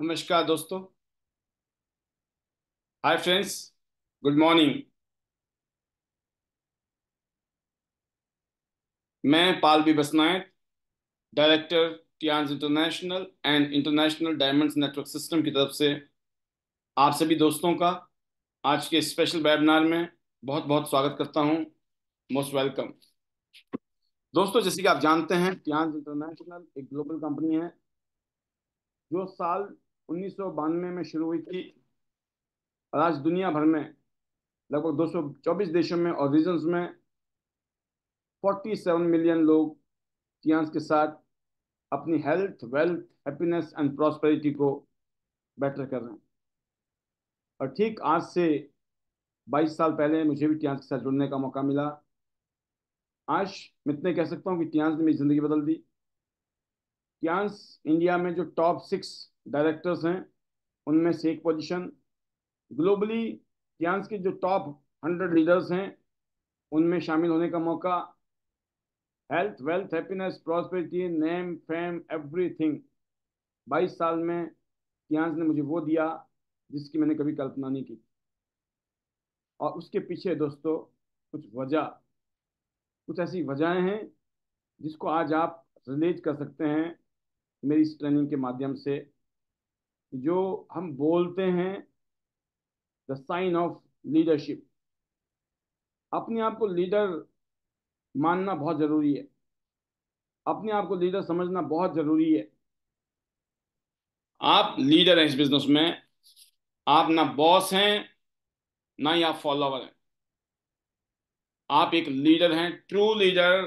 नमस्कार दोस्तों hi friends good morning मैं Pallavi Basnayak director Tiens international and international diamonds network system की तरफ से आप सभी दोस्तों का आज के स्पेशल वेबिनार में बहुत बहुत स्वागत करता हूं मोस्ट वेलकम दोस्तों जैसे कि आप जानते हैं टियांस इंटरनेशनल एक ग्लोबल कंपनी है जो साल उन्नीस में शुरू हुई थी और आज दुनिया भर में लगभग 224 देशों में और रीजन्स में 47 मिलियन लोग टियांस के साथ अपनी health wealth happiness and prosperity को बेटर कर रहे हैं और ठीक आज से 22 साल पहले मुझे भी टियांस के साथ जुड़ने का मौका मिला आज मैं इतने कह सकता हूँ कि टियांस ने मेरी ज़िंदगी बदल दी टियांस इंडिया में जो टॉप सिक्स डायरेक्टर्स हैं उनमें से एक पोजीशन ग्लोबली कियांस के जो टॉप हंड्रेड लीडर्स हैं उनमें शामिल होने का मौका health wealth happiness prosperity name fame everything 22 साल में कियांस ने मुझे वो दिया जिसकी मैंने कभी कल्पना नहीं की और उसके पीछे दोस्तों कुछ वजह कुछ ऐसी वजहें हैं जिसको आज आप रिलीज कर सकते हैं मेरी इस ट्रेनिंग के माध्यम से जो हम बोलते हैं द साइन ऑफ लीडरशिप अपने आप को लीडर मानना बहुत ज़रूरी है अपने आप को लीडर समझना बहुत ज़रूरी है आप लीडर हैं इस बिजनेस में आप ना बॉस हैं ना ही आप फॉलोवर हैं आप एक लीडर हैं ट्रू लीडर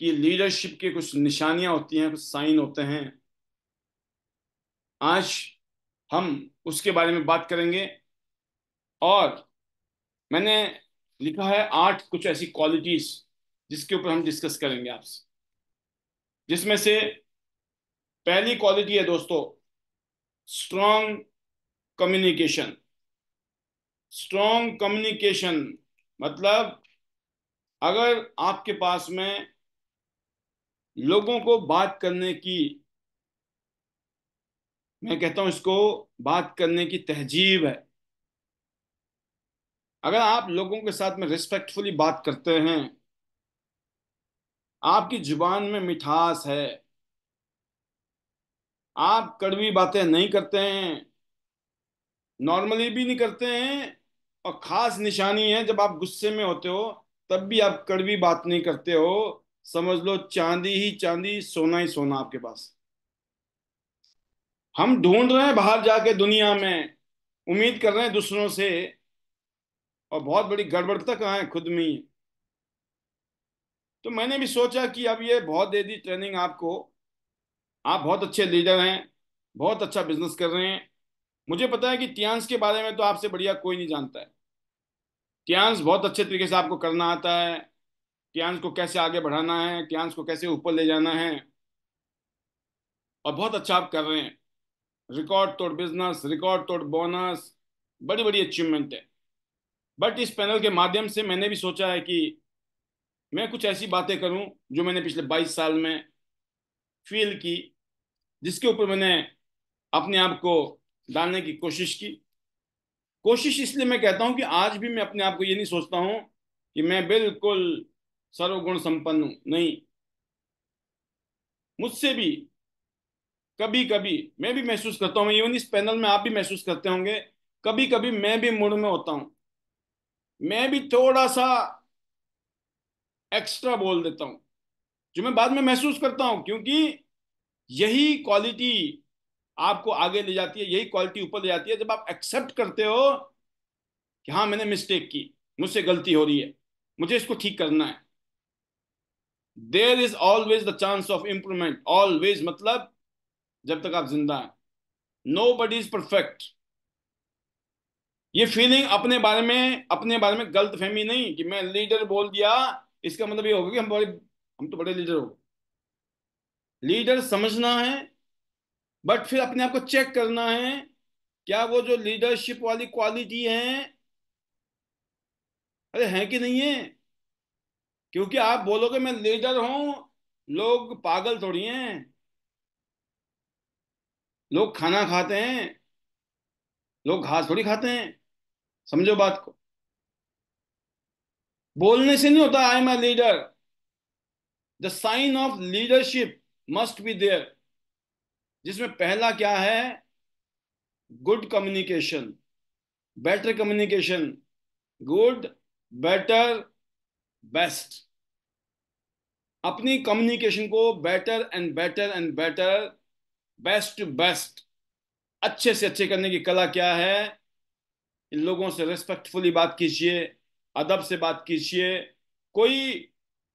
की लीडरशिप के कुछ निशानियां होती हैं कुछ साइन होते हैं आज हम उसके बारे में बात करेंगे और मैंने लिखा है आठ कुछ ऐसी क्वालिटीज जिसके ऊपर हम डिस्कस करेंगे आपसे जिसमें से पहली क्वालिटी है दोस्तों स्ट्रॉन्ग कम्युनिकेशन स्ट्रॉन्ग कम्युनिकेशन मतलब अगर आपके पास में लोगों को बात करने की मैं कहता हूं इसको बात करने की तहजीब है अगर आप लोगों के साथ में रिस्पेक्टफुली बात करते हैं आपकी जुबान में मिठास है आप कड़वी बातें नहीं करते हैं नॉर्मली भी नहीं करते हैं और खास निशानी है जब आप गुस्से में होते हो तब भी आप कड़वी बात नहीं करते हो समझ लो चांदी ही चांदी सोना ही सोना आपके पास हम ढूंढ रहे हैं बाहर जाके दुनिया में उम्मीद कर रहे हैं दूसरों से और बहुत बड़ी गड़बड़ता तक है खुद में तो मैंने भी सोचा कि अब ये बहुत दे दी ट्रेनिंग आपको आप बहुत अच्छे लीडर हैं बहुत अच्छा बिजनेस कर रहे हैं मुझे पता है कि टियांस के बारे में तो आपसे बढ़िया कोई नहीं जानता है टियांस बहुत अच्छे तरीके से आपको करना आता है टियांस को कैसे आगे बढ़ाना है टियांस को कैसे ऊपर ले जाना है और बहुत अच्छा आप कर रहे हैं रिकॉर्ड तोड़ बिजनेस रिकॉर्ड तोड़ बोनस बड़ी बड़ी अचीवमेंट है बट इस पैनल के माध्यम से मैंने भी सोचा है कि मैं कुछ ऐसी बातें करूं जो मैंने पिछले 22 साल में फील की जिसके ऊपर मैंने अपने आप को डालने की कोशिश की कोशिश इसलिए मैं कहता हूं कि आज भी मैं अपने आप को ये नहीं सोचता हूं कि मैं बिल्कुल सर्वगुण संपन्न हूं नहीं मुझसे भी कभी कभी मैं भी महसूस करता हूँ इवन इस पैनल में आप भी महसूस करते होंगे कभी कभी मैं भी मूड में होता हूँ मैं भी थोड़ा सा एक्स्ट्रा बोल देता हूँ जो मैं बाद में महसूस करता हूँ क्योंकि यही क्वालिटी आपको आगे ले जाती है यही क्वालिटी ऊपर ले जाती है जब आप एक्सेप्ट करते हो कि हाँ मैंने मिस्टेक की मुझसे गलती हो रही है मुझे इसको ठीक करना है there is always the chance of improvement always मतलब जब तक आप जिंदा हैं नो बडी इज परफेक्ट ये फीलिंग अपने बारे में अपने बारे में गलत फहमी नहीं कि मैं लीडर बोल दिया इसका मतलब ये होगा कि हम बड़े हम तो बड़े लीडर हो लीडर समझना है बट फिर अपने आप को चेक करना है क्या वो जो लीडरशिप वाली क्वालिटी है अरे है कि नहीं है क्योंकि आप बोलोगे मैं लीडर हूं लोग पागल थोड़ी हैं लोग खाना खाते हैं लोग घास थोड़ी खाते हैं समझो बात को बोलने से नहीं होता I am a leader the sign of leadership must be there जिसमें पहला क्या है good communication better communication good better best अपनी कम्युनिकेशन को better and better and better best to best अच्छे से अच्छे करने की कला क्या है इन लोगों से रिस्पेक्टफुली बात कीजिए अदब से बात कीजिए कोई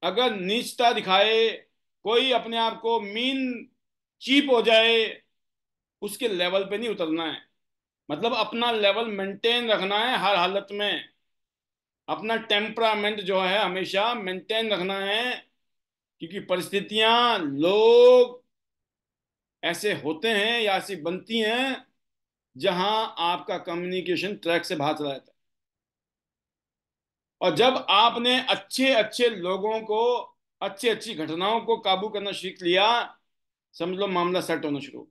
अगर नीचता दिखाए कोई अपने आप को मीन चीप हो जाए उसके लेवल पे नहीं उतरना है मतलब अपना लेवल मेंटेन रखना है हर हालत में अपना टेम्परामेंट जो है हमेशा मेंटेन रखना है क्योंकि परिस्थितियां लोग ऐसे होते हैं या ऐसी बनती हैं जहां आपका कम्युनिकेशन ट्रैक से भाग चला जाता है और जब आपने अच्छे अच्छे लोगों को अच्छी अच्छी घटनाओं को काबू करना सीख लिया समझ लो मामला सेट होना शुरू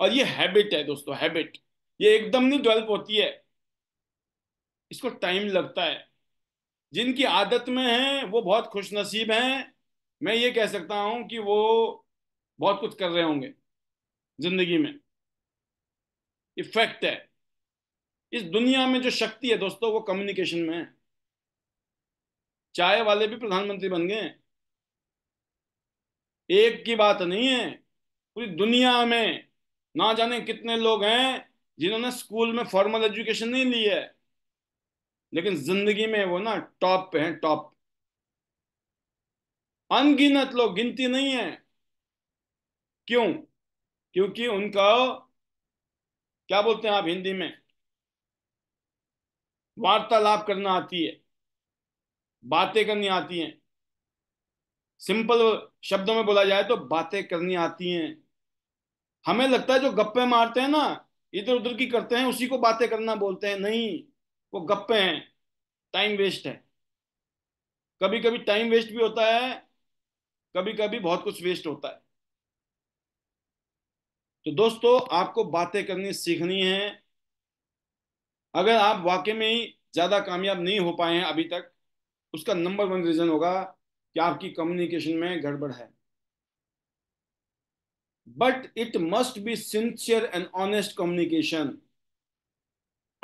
और ये हैबिट है दोस्तों हैबिट ये एकदम नहीं डेवलप होती है इसको टाइम लगता है जिनकी आदत में है वो बहुत खुश नसीब हैं मैं ये कह सकता हूं कि वो बहुत कुछ कर रहे होंगे जिंदगी में इफेक्ट है इस दुनिया में जो शक्ति है दोस्तों वो कम्युनिकेशन में है चाय वाले भी प्रधानमंत्री बन गए एक की बात नहीं है पूरी दुनिया में ना जाने कितने लोग हैं जिन्होंने स्कूल में फॉर्मल एजुकेशन नहीं ली है लेकिन जिंदगी में वो ना टॉप पे हैं टॉप अनगिनत लोग गिनती नहीं है क्यों क्योंकि उनका क्या बोलते हैं आप हिंदी में वार्तालाप करना आती है बातें करनी आती हैं सिंपल शब्दों में बोला जाए तो बातें करनी आती हैं हमें लगता है जो गप्पे मारते हैं ना इधर उधर की करते हैं उसी को बातें करना बोलते हैं नहीं वो गप्पे हैं टाइम वेस्ट है कभी कभी टाइम वेस्ट भी होता है कभी कभी बहुत कुछ वेस्ट होता है तो दोस्तों आपको बातें करनी सीखनी है अगर आप वाकई में ज़्यादा कामयाब नहीं हो पाए हैं अभी तक उसका नंबर वन रीज़न होगा कि आपकी कम्युनिकेशन में गड़बड़ है but it must be sincere and honest communication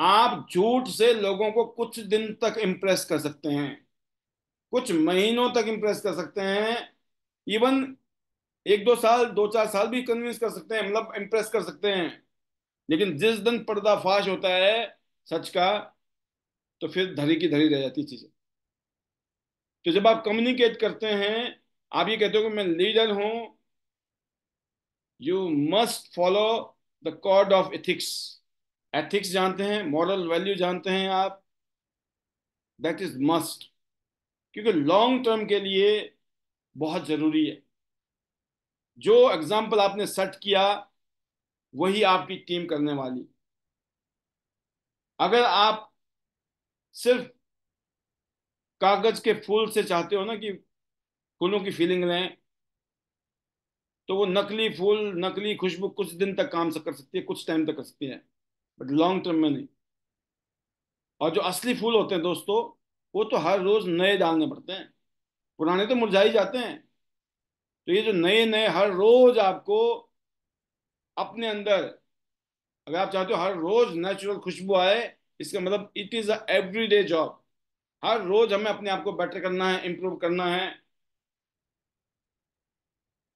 आप झूठ से लोगों को कुछ दिन तक इंप्रेस कर सकते हैं कुछ महीनों तक इंप्रेस कर सकते हैं इवन एक दो साल दो चार साल भी कन्विंस कर सकते हैं मतलब इम्प्रेस कर सकते हैं लेकिन जिस दिन पर्दाफाश होता है सच का तो फिर धरी की धरी रह जाती चीजें तो जब आप कम्युनिकेट करते हैं आप ये कहते हो कि मैं लीडर हूं you must follow the code of ethics ethics जानते हैं मॉरल वैल्यू जानते हैं आप दैट इज मस्ट क्योंकि लॉन्ग टर्म के लिए बहुत जरूरी है जो एग्जाम्पल आपने सेट किया वही आपकी टीम करने वाली अगर आप सिर्फ कागज के फूल से चाहते हो ना कि फूलों की फीलिंग लें तो वो नकली फूल नकली खुशबू कुछ दिन तक काम से कर सकती है कुछ टाइम तक कर सकती है बट लॉन्ग टर्म में नहीं और जो असली फूल होते हैं दोस्तों वो तो हर रोज नए डालने पड़ते हैं पुराने तो मुरझा ही जाते हैं तो ये जो नए नए हर रोज आपको अपने अंदर अगर आप चाहते हो हर रोज नेचुरल खुशबू आए इसका मतलब it is every day job हर रोज हमें अपने आप को बेटर करना है इम्प्रूव करना है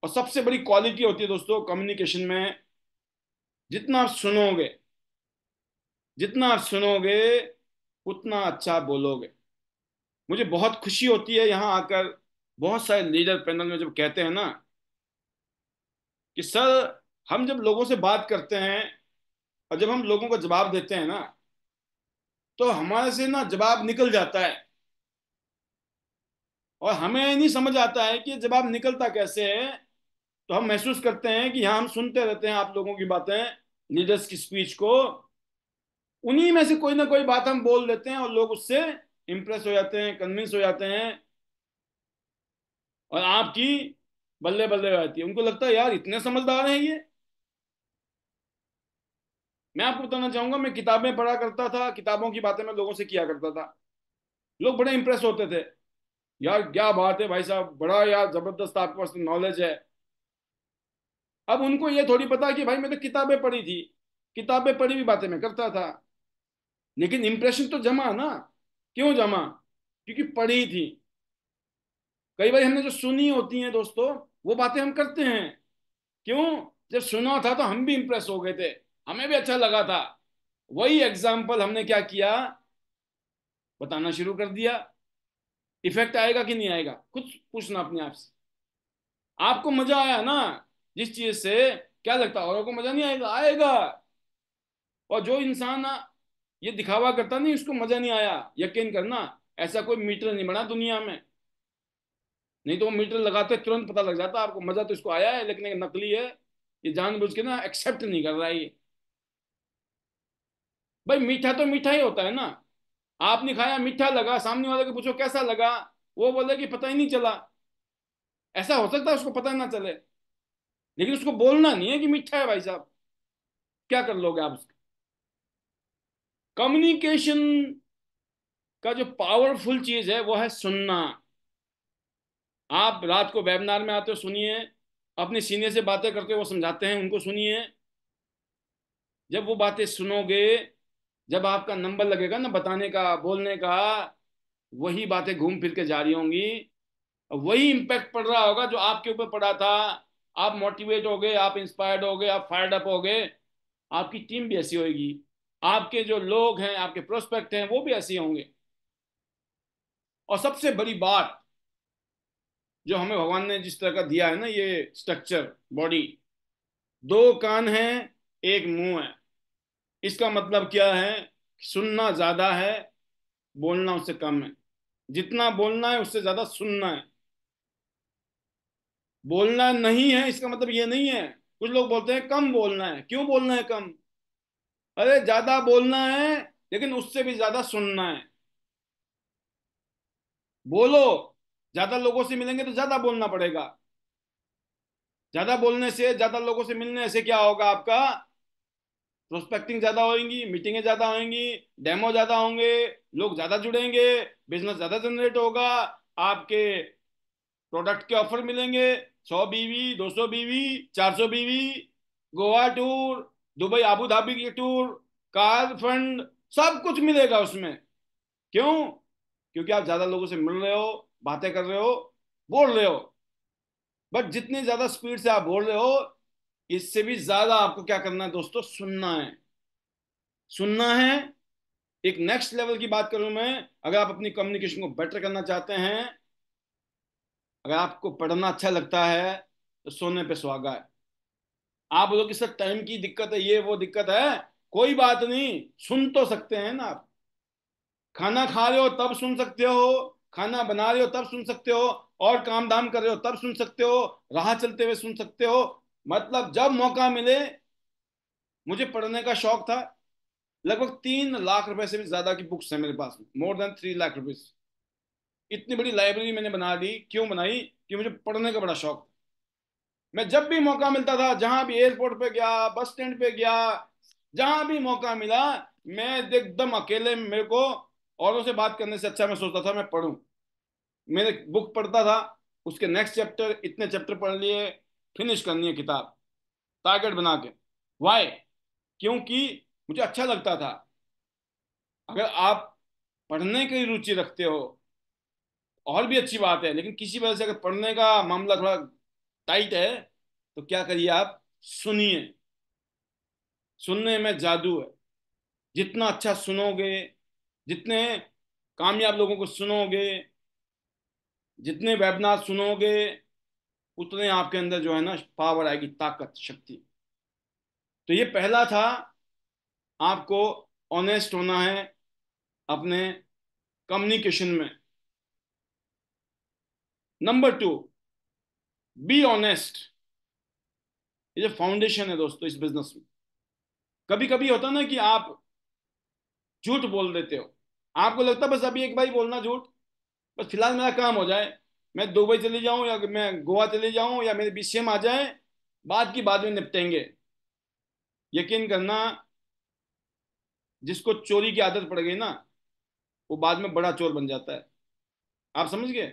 और सबसे बड़ी क्वालिटी होती है दोस्तों कम्युनिकेशन में जितना आप सुनोगे जितना आप सुनोगे उतना अच्छा बोलोगे मुझे बहुत खुशी होती है यहाँ आकर बहुत सारे लीडर पैनल में जब कहते हैं ना कि सर हम जब लोगों से बात करते हैं और जब हम लोगों को जवाब देते हैं ना तो हमारे से ना जवाब निकल जाता है और हमें नहीं समझ आता है कि जवाब निकलता कैसे है तो हम महसूस करते हैं कि यहां हम सुनते रहते हैं आप लोगों की बातें लीडर्स की स्पीच को उन्हीं में से कोई ना कोई बात हम बोल देते हैं और लोग उससे इम्प्रेस हो जाते हैं कन्विंस हो जाते हैं और आपकी बल्ले बल्ले रहती है उनको लगता है यार इतने समझदार हैं ये मैं आपको बताना चाहूंगा मैं किताबें पढ़ा करता था किताबों की बातें मैं लोगों से किया करता था लोग बड़े इंप्रेस होते थे यार क्या बात है भाई साहब बड़ा यार जबरदस्त आपके पास नॉलेज तो है अब उनको ये थोड़ी पता कि भाई मैं तो किताबें पढ़ी थी किताबें पढ़ी हुई बातें मैं करता था लेकिन इंप्रेशन तो जमा ना क्यों जमा क्योंकि पढ़ी थी कई बार हमने जो सुनी होती हैं दोस्तों वो बातें हम करते हैं क्यों जब सुना था तो हम भी इंप्रेस हो गए थे हमें भी अच्छा लगा था वही एग्जाम्पल हमने क्या किया बताना शुरू कर दिया इफेक्ट आएगा कि नहीं आएगा कुछ पूछना अपने आप से आपको मजा आया ना जिस चीज से क्या लगता औरों को मजा नहीं आएगा आएगा और जो इंसान ये दिखावा करता नहीं उसको मजा नहीं आया यकीन करना ऐसा कोई मीटर नहीं बना दुनिया में नहीं तो वो मीटर लगाते तुरंत पता लग जाता आपको मजा तो इसको आया है लेकिन एक नकली है ये जानबूझ के ना एक्सेप्ट नहीं कर रहा है ये भाई मीठा तो मीठा ही होता है ना आपने खाया मीठा लगा सामने वाले को पूछो कैसा लगा वो बोले कि पता ही नहीं चला ऐसा हो सकता है उसको पता ना चले लेकिन उसको बोलना नहीं है कि मीठा है भाई साहब क्या कर लोगे आप उसका कम्युनिकेशन का जो पावरफुल चीज है वो है सुनना आप रात को वेबिनार में आते हो सुनिए अपने सीनियर से बातें करते वो समझाते हैं उनको सुनिए जब वो बातें सुनोगे जब आपका नंबर लगेगा ना बताने का बोलने का वही बातें घूम फिर के जारी होंगी वही इम्पैक्ट पड़ रहा होगा जो आपके ऊपर पड़ा था आप मोटिवेट हो गए आप इंस्पायर्ड हो गए आप फायर्ड अप हो गए आपकी टीम भी ऐसी होगी आपके जो लोग हैं आपके प्रोस्पेक्ट हैं वो भी ऐसे होंगे और सबसे बड़ी बात जो हमें भगवान ने जिस तरह का दिया है ना ये स्ट्रक्चर बॉडी दो कान है एक मुंह है इसका मतलब क्या है सुनना ज्यादा है बोलना उससे कम है जितना बोलना है उससे ज्यादा सुनना है बोलना नहीं है इसका मतलब ये नहीं है कुछ लोग बोलते हैं कम बोलना है क्यों बोलना है कम अरे ज्यादा बोलना है लेकिन उससे भी ज्यादा सुनना है बोलो ज्यादा लोगों से मिलेंगे तो ज्यादा बोलना पड़ेगा ज्यादा बोलने से ज्यादा लोगों से मिलने से क्या होगा आपका प्रोस्पेक्टिंग ज्यादा होगी मीटिंगें ज्यादा होंगी डेमो ज्यादा होंगे लोग ज्यादा जुड़ेंगे बिजनेस ज्यादा जनरेट होगा आपके प्रोडक्ट के ऑफर मिलेंगे सौ बीवी दो सौ बीवी चार सौ बीवी Goa tour Dubai Abu Dhabi की टूर कार फंड सब कुछ मिलेगा उसमें क्यों क्योंकि आप ज्यादा लोगों से मिल रहे हो बातें कर रहे हो बोल रहे हो बट जितनी ज्यादा स्पीड से आप बोल रहे हो इससे भी ज्यादा आपको क्या करना है दोस्तों सुनना है सुनना है एक नेक्स्ट लेवल की बात करूं मैं अगर आप अपनी कम्युनिकेशन को बेटर करना चाहते हैं अगर आपको पढ़ना अच्छा लगता है तो सोने पे सुहागा है आप लोग इस टाइम की दिक्कत है ये वो दिक्कत है कोई बात नहीं सुन तो सकते हैं ना आप खाना खा रहे हो तब सुन सकते हो खाना बना रहे हो तब सुन सकते हो और काम धाम कर रहे हो तब सुन सकते हो राह चलते हुए सुन सकते हो मतलब जब मौका मिले मुझे पढ़ने का शौक था लगभग तीन लाख रुपए से भी ज्यादा की बुक्स है मेरे पास मोर देन थ्री लाख रुपए इतनी बड़ी लाइब्रेरी मैंने बना दी क्यों बनाई कि मुझे पढ़ने का बड़ा शौक था मैं जब भी मौका मिलता था जहां भी एयरपोर्ट पे गया बस स्टैंड पे गया जहां भी मौका मिला मैं एकदम अकेले मेरे को औरों से बात करने से अच्छा मैं सोचता था मैं पढ़ू मेरे बुक पढ़ता था उसके नेक्स्ट चैप्टर इतने चैप्टर पढ़ लिए फिनिश करनी है किताब टारगेट बना के वाई क्योंकि मुझे अच्छा लगता था अगर आप पढ़ने की रुचि रखते हो और भी अच्छी बात है लेकिन किसी वजह से अगर पढ़ने का मामला थोड़ा टाइट है तो क्या करिए आप सुनिए सुनने में जादू है जितना अच्छा सुनोगे जितने कामयाब लोगों को सुनोगे जितने वेबनार सुनोगे उतने आपके अंदर जो है ना पावर आएगी ताकत शक्ति तो ये पहला था आपको ऑनेस्ट होना है अपने कम्युनिकेशन में नंबर टू बी ऑनेस्ट ये जो फाउंडेशन है दोस्तों इस बिजनेस में कभी कभी होता ना कि आप झूठ बोल देते हो आपको लगता बस अभी एक बार बोलना झूठ बस फिलहाल मेरा काम हो जाए मैं दुबई चले जाऊँ या मैं गोवा चले जाऊँ या मेरे बी आ जाए बाद की बाद में निपटेंगे यकीन करना जिसको चोरी की आदत पड़ गई ना वो बाद में बड़ा चोर बन जाता है आप समझ गए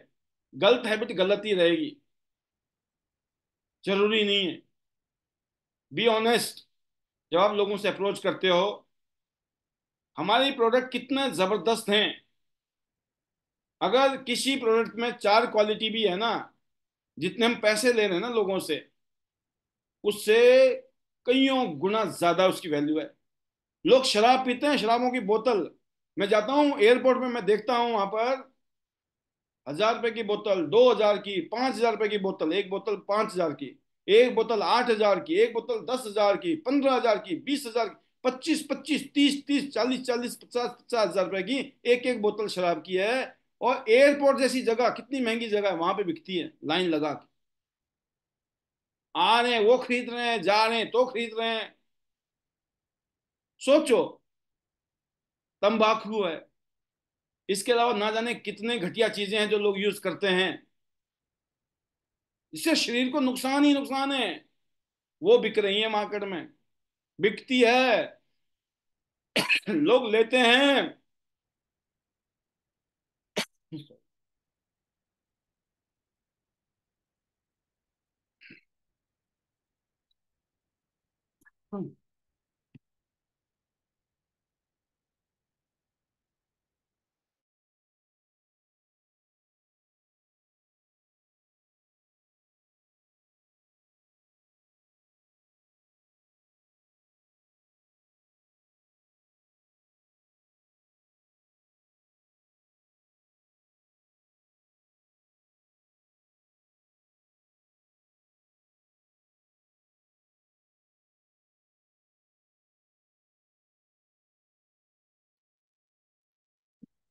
गलत हैबिट गलत ही रहेगी जरूरी नहीं है बी ऑनेस्ट जब आप लोगों से अप्रोच करते हो हमारे प्रोडक्ट कितने ज़बरदस्त हैं अगर किसी प्रोडक्ट में चार क्वालिटी भी है ना जितने हम पैसे ले रहे हैं ना लोगों से उससे कईयों गुना ज़्यादा उसकी वैल्यू है लोग शराब पीते हैं शराबों की बोतल मैं जाता हूं एयरपोर्ट में मैं देखता हूं वहां पर हजार रुपए की बोतल दो हजार की पांच हजार रुपए की बोतल एक बोतल पांच हजार की एक बोतल आठ हजार की एक बोतल दस हजार की पंद्रह हजार की बीस हजार की पच्चीस पच्चीस तीस तीस चालीस चालीस पचास पचास हजार रुपए की एक एक बोतल शराब की है और एयरपोर्ट जैसी जगह कितनी महंगी जगह है वहां पे बिकती है लाइन लगा के आ रहे हैं वो खरीद रहे हैं जा रहे हैं तो खरीद रहे हैं सोचो तंबाकू है इसके अलावा ना जाने कितने घटिया चीजें हैं जो लोग यूज करते हैं इससे शरीर को नुकसान ही नुकसान है वो बिक रही है मार्केट में बिकती है लोग लेते हैं Hmm.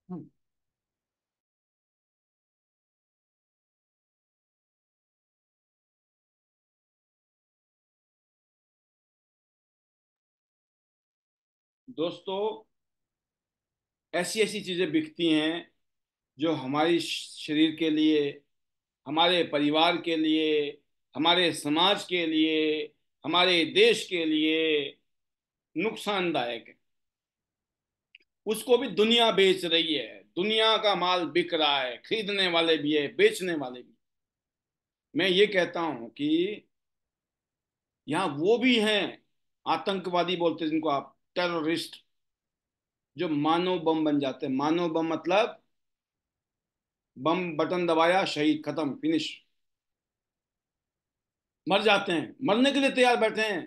Hmm. दोस्तों ऐसी ऐसी चीज़ें बिकती हैं जो हमारी शरीर के लिए हमारे परिवार के लिए हमारे समाज के लिए हमारे देश के लिए नुकसानदायक है उसको भी दुनिया बेच रही है दुनिया का माल बिक रहा है खरीदने वाले भी है बेचने वाले भी मैं ये कहता हूं कि यहां वो भी हैं आतंकवादी बोलते हैं जिनको आप टेररिस्ट जो मानव बम बन जाते हैं मानव बम मतलब बम बटन दबाया शहीद खत्म फिनिश मर जाते हैं मरने के लिए तैयार बैठे हैं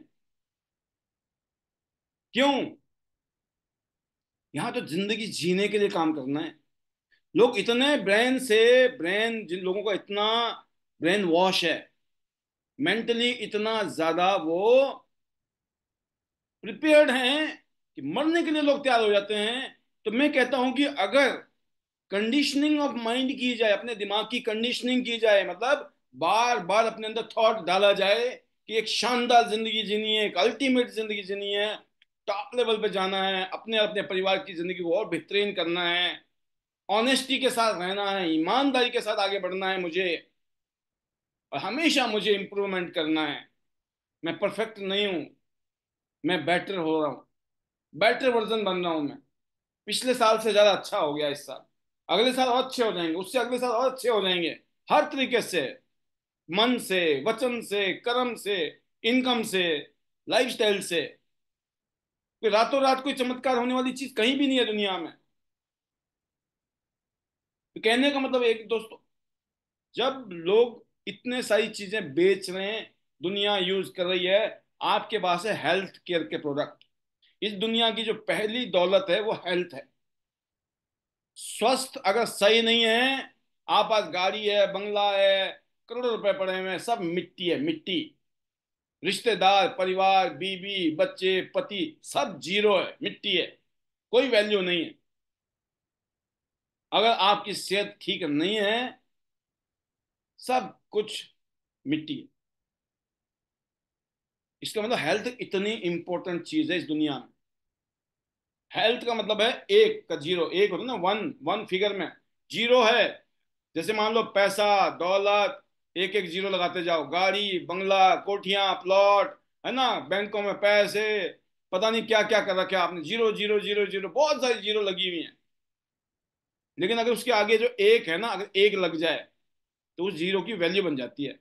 क्यों यहाँ तो जिंदगी जीने के लिए काम करना है लोग इतने ब्रेन से ब्रेन जिन लोगों का इतना ब्रेन वॉश है मेंटली इतना ज्यादा वो प्रिपेयर्ड हैं कि मरने के लिए लोग तैयार हो जाते हैं तो मैं कहता हूं कि अगर कंडीशनिंग ऑफ माइंड की जाए अपने दिमाग की कंडीशनिंग की जाए मतलब बार बार अपने अंदर थॉट डाला जाए कि एक शानदार जिंदगी जीनी है एक अल्टीमेट जिंदगी जीनी है टॉप लेवल पे जाना है अपने अपने परिवार की ज़िंदगी को और बेहतरीन करना है ऑनेस्टी के साथ रहना है ईमानदारी के साथ आगे बढ़ना है मुझे और हमेशा मुझे इम्प्रूवमेंट करना है मैं परफेक्ट नहीं हूँ मैं बेटर हो रहा हूँ बेटर वर्जन बन रहा हूँ मैं पिछले साल से ज़्यादा अच्छा हो गया इस साल अगले साल और अच्छे हो जाएंगे उससे अगले साल और अच्छे हो जाएंगे हर तरीके से मन से वचन से कर्म से इनकम से लाइफस्टाइल से रातों रात कोई चमत्कार होने वाली चीज कहीं भी नहीं है दुनिया में तो कहने का मतलब एक दोस्तों जब लोग इतने सारी चीजें बेच रहे हैं दुनिया यूज कर रही है आपके पास है हेल्थ केयर के प्रोडक्ट इस दुनिया की जो पहली दौलत है वो हेल्थ है स्वस्थ अगर सही नहीं है आप पास गाड़ी है बंगला है करोड़ों रुपए पड़े हुए हैं सब मिट्टी है मिट्टी रिश्तेदार परिवार बीबी बच्चे पति सब जीरो है मिट्टी है कोई वैल्यू नहीं है अगर आपकी सेहत ठीक नहीं है सब कुछ मिट्टी है इसका मतलब हेल्थ इतनी इंपॉर्टेंट चीज है इस दुनिया में हेल्थ का मतलब है एक का जीरो एक होता है ना वन वन फिगर में जीरो है जैसे मान लो पैसा दौलत एक एक जीरो लगाते जाओ गाड़ी बंगला कोठिया प्लॉट है ना बैंकों में पैसे पता नहीं क्या क्या कर रखे आपने जीरो जीरो जीरो जीरो बहुत सारी जीरो लगी हुई है लेकिन अगर उसके आगे जो एक है ना अगर एक लग जाए तो उस जीरो की वैल्यू बन जाती है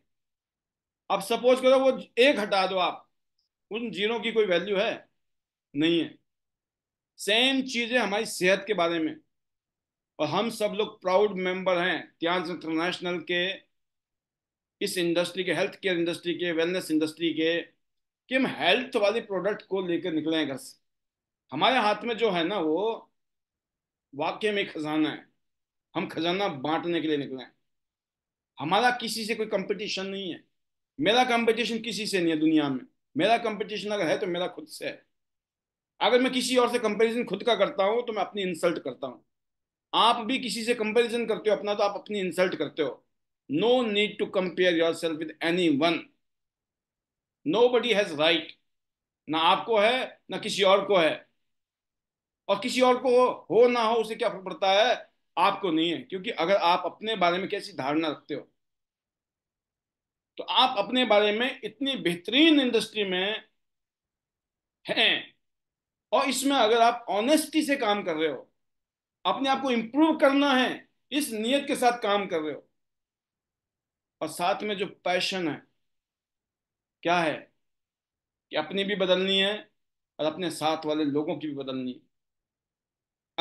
अब सपोज करो वो एक हटा दो आप उन जीरो की कोई वैल्यू है नहीं है सेम चीज है हमारी सेहत के बारे में और हम सब लोग प्राउड मेंबर हैं त्यांस इंटरनेशनल के इस इंडस्ट्री के हेल्थ केयर इंडस्ट्री के वेलनेस इंडस्ट्री के कि हम हेल्थ वाले प्रोडक्ट को लेकर निकले हैं घर से हमारे हाथ में जो है ना वो वाक्य में खजाना है हम खजाना बांटने के लिए निकले हैं हमारा किसी से कोई कंपटीशन नहीं है मेरा कंपटीशन किसी से नहीं है दुनिया में मेरा कंपटीशन अगर है तो मेरा खुद से है अगर मैं किसी और से कंपैरिजन खुद का करता हूँ तो मैं अपनी इंसल्ट करता हूँ आप भी किसी से कंपैरिजन करते हो अपना तो आप अपनी इंसल्ट करते हो No need to compare yourself with anyone. Nobody has right. ना आपको है ना किसी और को है और किसी और को हो ना हो उसे क्या फर्क पड़ता है आपको नहीं है क्योंकि अगर आप अपने बारे में कैसी धारणा रखते हो तो आप अपने बारे में इतनी बेहतरीन इंडस्ट्री में हैं और इसमें अगर आप ऑनेस्टी से काम कर रहे हो अपने आप को इम्प्रूव करना है इस नियत के साथ काम कर रहे हो और साथ में जो पैशन है क्या है कि अपनी भी बदलनी है और अपने साथ वाले लोगों की भी बदलनी है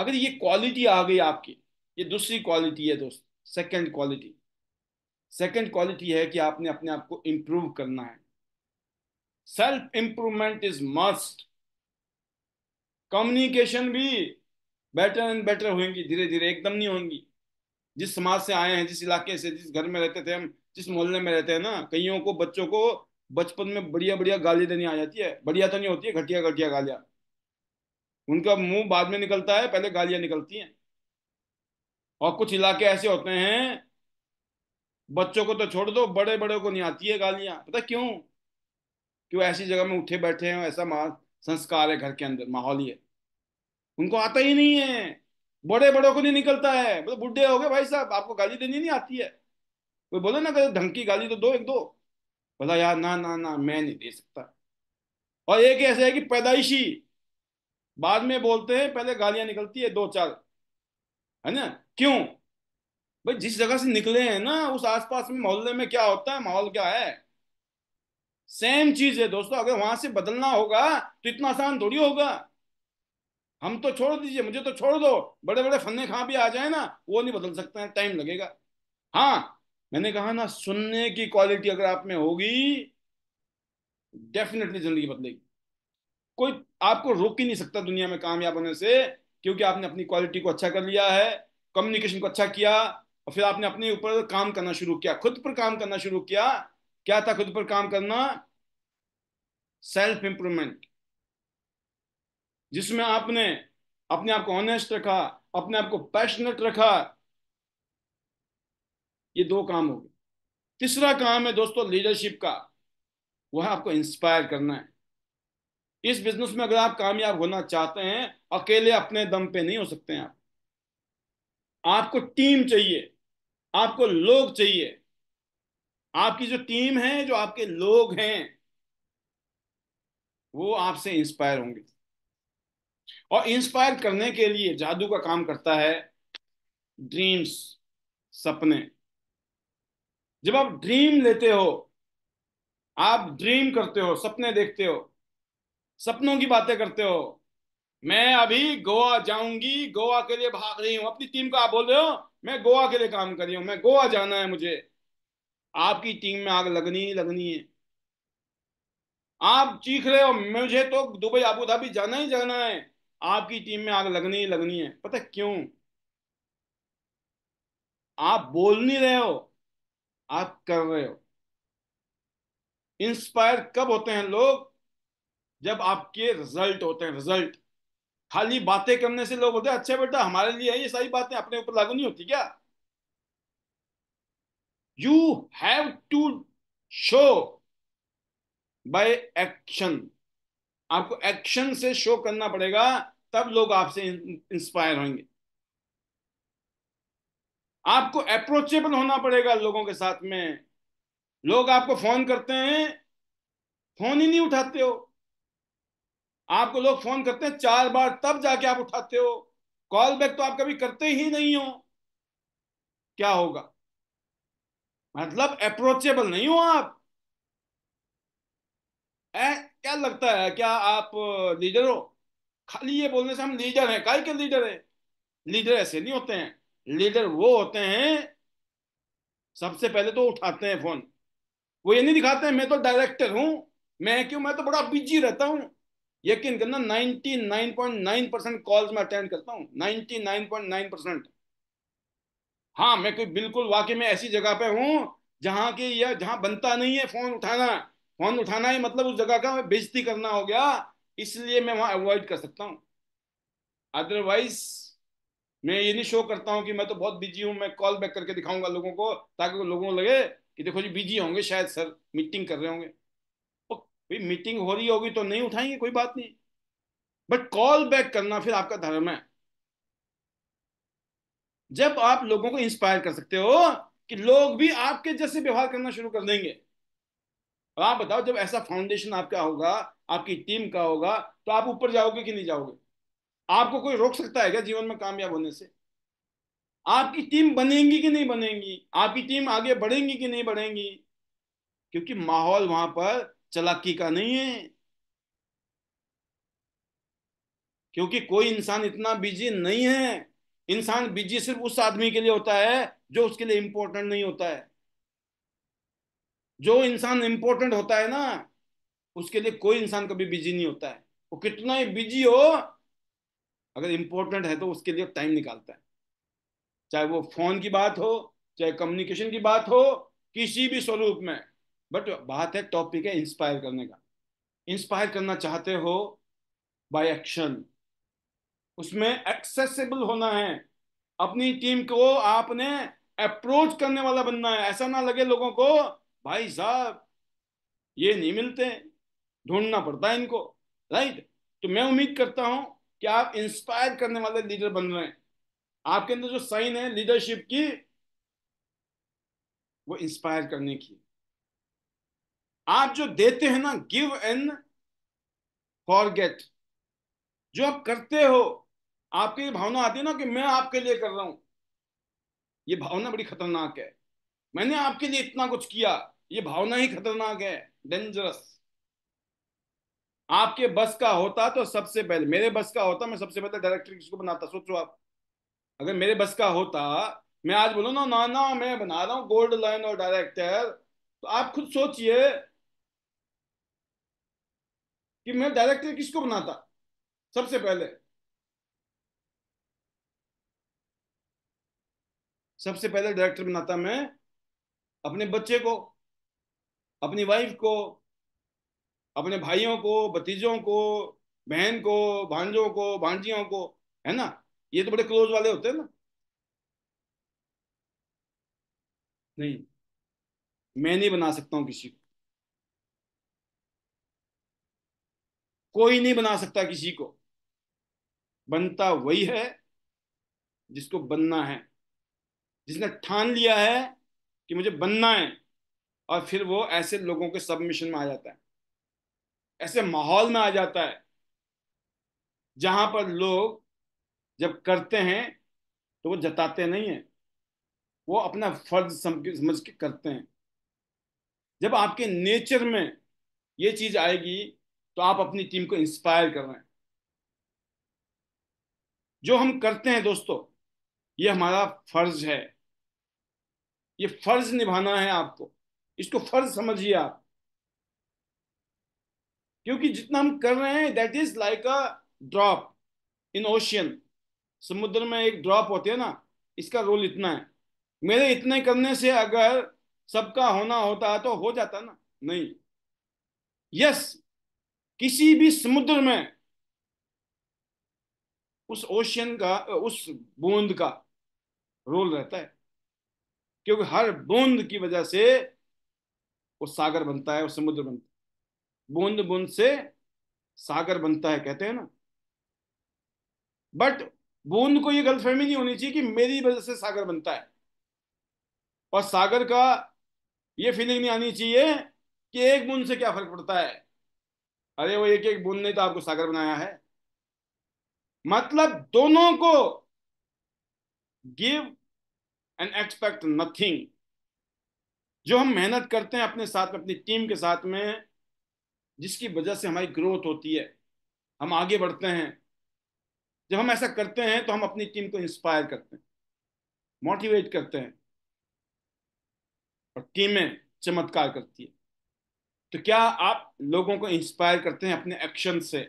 अगर ये क्वालिटी आ गई आपकी ये दूसरी क्वालिटी है दोस्त सेकंड क्वालिटी सेकंड क्वालिटी है कि आपने अपने आप को इम्प्रूव करना है self improvement is must communication भी बेटर एंड बेटर होंगी धीरे धीरे एकदम नहीं होंगी जिस समाज से आए हैं जिस इलाके से जिस घर में रहते थे हम जिस मोहल्ले में रहते हैं ना कईयों को बच्चों को बचपन में बढ़िया बढ़िया गाली देनी आ जाती है बढ़िया तो नहीं होती है घटिया घटिया गालियां उनका मुंह बाद में निकलता है पहले गालियां निकलती हैं और कुछ इलाके ऐसे होते हैं बच्चों को तो छोड़ दो बड़े बड़े को नहीं आती है गालियां पता क्यों क्यों ऐसी जगह में उठे बैठे हैं ऐसा संस्कार है घर के अंदर माहौल ही है उनको आता ही नहीं है बड़े बड़ों को नहीं निकलता है मतलब बुढ़े हो गए भाई साहब आपको गाली देनी नहीं आती है कोई बोले ना अगर धमकी गाली तो दो एक दो बोला यार ना ना ना मैं नहीं दे सकता और एक ऐसे है कि पैदाइशी बाद में बोलते हैं पहले गालियां निकलती है दो चार है ना क्यों भाई जिस जगह से निकले हैं ना उस आसपास में मोहल्ले में क्या होता है माहौल क्या है सेम चीज है दोस्तों अगर वहां से बदलना होगा तो इतना आसान थोड़ी होगा हम तो छोड़ दीजिए मुझे तो छोड़ दो बड़े बड़े फन्ने खां भी आ जाए ना वो नहीं बदल सकते हैं टाइम लगेगा हाँ मैंने कहा ना सुनने की क्वालिटी अगर आप में होगी डेफिनेटली जिंदगी बदलेगी कोई आपको रोक ही नहीं सकता दुनिया में कामयाब होने से क्योंकि आपने अपनी क्वालिटी को अच्छा कर लिया है कम्युनिकेशन को अच्छा किया और फिर आपने अपने ऊपर काम करना शुरू किया खुद पर काम करना शुरू किया क्या था खुद पर काम करना सेल्फ इंप्रूवमेंट जिसमें आपने अपने आप को ऑनेस्ट रखा अपने आप को पैशनेट रखा ये दो काम हो गए तीसरा काम है दोस्तों लीडरशिप का वह आपको इंस्पायर करना है इस बिजनेस में अगर आप कामयाब होना चाहते हैं अकेले अपने दम पे नहीं हो सकते हैं आप आपको टीम चाहिए आपको लोग चाहिए आपकी जो टीम है जो आपके लोग हैं वो आपसे इंस्पायर होंगे और इंस्पायर करने के लिए जादू का काम करता है ड्रीम्स सपने जब आप ड्रीम लेते हो आप ड्रीम करते हो सपने देखते हो सपनों की बातें करते हो मैं अभी गोवा जाऊंगी गोवा के लिए भाग रही हूं अपनी टीम को आप बोल रहे हो मैं गोवा के लिए काम कर रही हूं मैं गोवा जाना है मुझे आपकी टीम में आग लगनी ही लगनी है आप चीख रहे हो मुझे तो दुबई अबू धाबी जाना ही जाना है आपकी टीम में आग लगनी ही लगनी है पता क्यों आप बोल नहीं रहे हो आप कर रहे हो इंस्पायर कब होते हैं लोग जब आपके रिजल्ट होते हैं रिजल्ट खाली बातें करने से लोग होते हैं अच्छा बेटा हमारे लिए ये सारी बातें अपने ऊपर लागू नहीं होती क्या you have to show by action आपको एक्शन से शो करना पड़ेगा तब लोग आपसे इंस्पायर होंगे आपको अप्रोचेबल होना पड़ेगा लोगों के साथ में लोग आपको फोन करते हैं फोन ही नहीं उठाते हो आपको लोग फोन करते हैं चार बार तब जाके आप उठाते हो कॉल बैक तो आप कभी करते ही नहीं हो क्या होगा मतलब अप्रोचेबल नहीं हो आप ए, क्या लगता है क्या आप लीडर हो खाली ये बोलने से हम लीडर हैं काय के लीडर हैं लीडर ऐसे नहीं होते हैं लीडर वो होते हैं सबसे पहले तो उठाते हैं फोन वो ये नहीं दिखाते हैं मैं तो डायरेक्टर हूं मैं क्यों मैं तो बड़ा बिजी रहता हूं यकीन करना ninety nine point nine percent calls में अटेंड करता हूं ninety nine point nine percent हाँ मैं कोई बिल्कुल वाकई में ऐसी जगह पे हूं जहां की यह जहां बनता नहीं है फोन उठाना फोन उठाना ही मतलब उस जगह का बेजती करना हो गया इसलिए मैं वहां अवॉइड कर सकता हूं अदरवाइज मैं ये नहीं शो करता हूँ कि मैं तो बहुत बिजी हूँ मैं कॉल बैक करके दिखाऊंगा लोगों को ताकि लोगों को लगे कि देखो जी बिजी होंगे शायद सर मीटिंग कर रहे होंगे भाई मीटिंग हो रही होगी तो नहीं उठाएंगे कोई बात नहीं बट कॉल बैक करना फिर आपका धर्म है जब आप लोगों को इंस्पायर कर सकते हो कि लोग भी आपके जैसे व्यवहार करना शुरू कर देंगे और आप बताओ जब ऐसा फाउंडेशन आपका होगा आपकी टीम का होगा तो आप ऊपर जाओगे कि नहीं जाओगे आपको कोई रोक सकता है क्या जीवन में कामयाब होने से आपकी टीम बनेगी कि नहीं बनेगी आपकी टीम आगे बढ़ेंगी कि नहीं बढ़ेंगी क्योंकि माहौल वहां पर चलाकी का नहीं है क्योंकि कोई इंसान इतना बिजी नहीं है इंसान बिजी सिर्फ उस आदमी के लिए होता है जो उसके लिए इंपॉर्टेंट नहीं होता है जो इंसान इंपॉर्टेंट होता है ना उसके लिए कोई इंसान कभी बिजी नहीं होता है वो कितना ही बिजी हो अगर इम्पोर्टेंट है तो उसके लिए टाइम निकालता है चाहे वो फोन की बात हो चाहे कम्युनिकेशन की बात हो किसी भी स्वरूप में बट बात है टॉपिक है इंस्पायर करने का इंस्पायर करना चाहते हो बाय एक्शन उसमें एक्सेसिबल होना है अपनी टीम को आपने अप्रोच करने वाला बनना है ऐसा ना लगे लोगों को भाई साहब ये नहीं मिलते ढूंढना पड़ता है इनको राइट तो मैं उम्मीद करता हूं कि आप इंस्पायर करने वाले लीडर बन रहे हैं आपके अंदर जो साइन है लीडरशिप की वो इंस्पायर करने की आप जो देते हैं ना गिव एंड फॉरगेट जो आप करते हो आपकी ये भावना आती है ना कि मैं आपके लिए कर रहा हूं ये भावना बड़ी खतरनाक है मैंने आपके लिए इतना कुछ किया ये भावना ही खतरनाक है डेंजरस आपके बस का होता तो सबसे पहले मेरे बस का होता मैं सबसे पहले डायरेक्टर किसको बनाता सोचो आप अगर मेरे बस का होता मैं आज बोलू ना ना ना मैं बना रहा हूँ गोल्ड लाइन और डायरेक्टर तो आप खुद सोचिए कि मैं डायरेक्टर किसको बनाता सबसे पहले सबसे पहले डायरेक्टर बनाता मैं अपने बच्चे को अपनी वाइफ को अपने भाइयों को भतीजों को बहन को भांजों को भांजियों को है ना ये तो बड़े क्लोज वाले होते हैं ना नहीं मैं नहीं बना सकता हूं किसी को कोई नहीं बना सकता किसी को बनता वही है जिसको बनना है जिसने ठान लिया है कि मुझे बनना है और फिर वो ऐसे लोगों के सबमिशन में आ जाता है ऐसे माहौल में आ जाता है जहां पर लोग जब करते हैं तो वो जताते नहीं है वो अपना फर्ज समझ के करते हैं जब आपके नेचर में ये चीज आएगी तो आप अपनी टीम को इंस्पायर कर रहे हैं जो हम करते हैं दोस्तों ये हमारा फर्ज है ये फर्ज निभाना है आपको इसको फर्ज समझिए आप क्योंकि जितना हम कर रहे हैं that is like a drop in ocean समुद्र में एक ड्रॉप होती है ना इसका रोल इतना है मेरे इतने करने से अगर सबका होना होता तो हो जाता ना नहीं यस किसी भी समुद्र में उस ओशियन का उस बूंद का रोल रहता है क्योंकि हर बूंद की वजह से वो सागर बनता है वो समुद्र बनता है बूंद बूंद से सागर बनता है कहते हैं ना बट बूंद को ये गलतफहमी नहीं होनी चाहिए कि मेरी वजह से सागर बनता है और सागर का ये फीलिंग नहीं आनी चाहिए कि एक बूंद से क्या फर्क पड़ता है अरे वो एक एक बूंद ने तो आपको सागर बनाया है मतलब दोनों को गिव एंड एक्सपेक्ट नथिंग जो हम मेहनत करते हैं अपने साथ में अपनी टीम के साथ में जिसकी वजह से हमारी ग्रोथ होती है हम आगे बढ़ते हैं जब हम ऐसा करते हैं तो हम अपनी टीम को इंस्पायर करते हैं मोटिवेट करते हैं और टीमें चमत्कार करती है तो क्या आप लोगों को इंस्पायर करते हैं अपने एक्शन से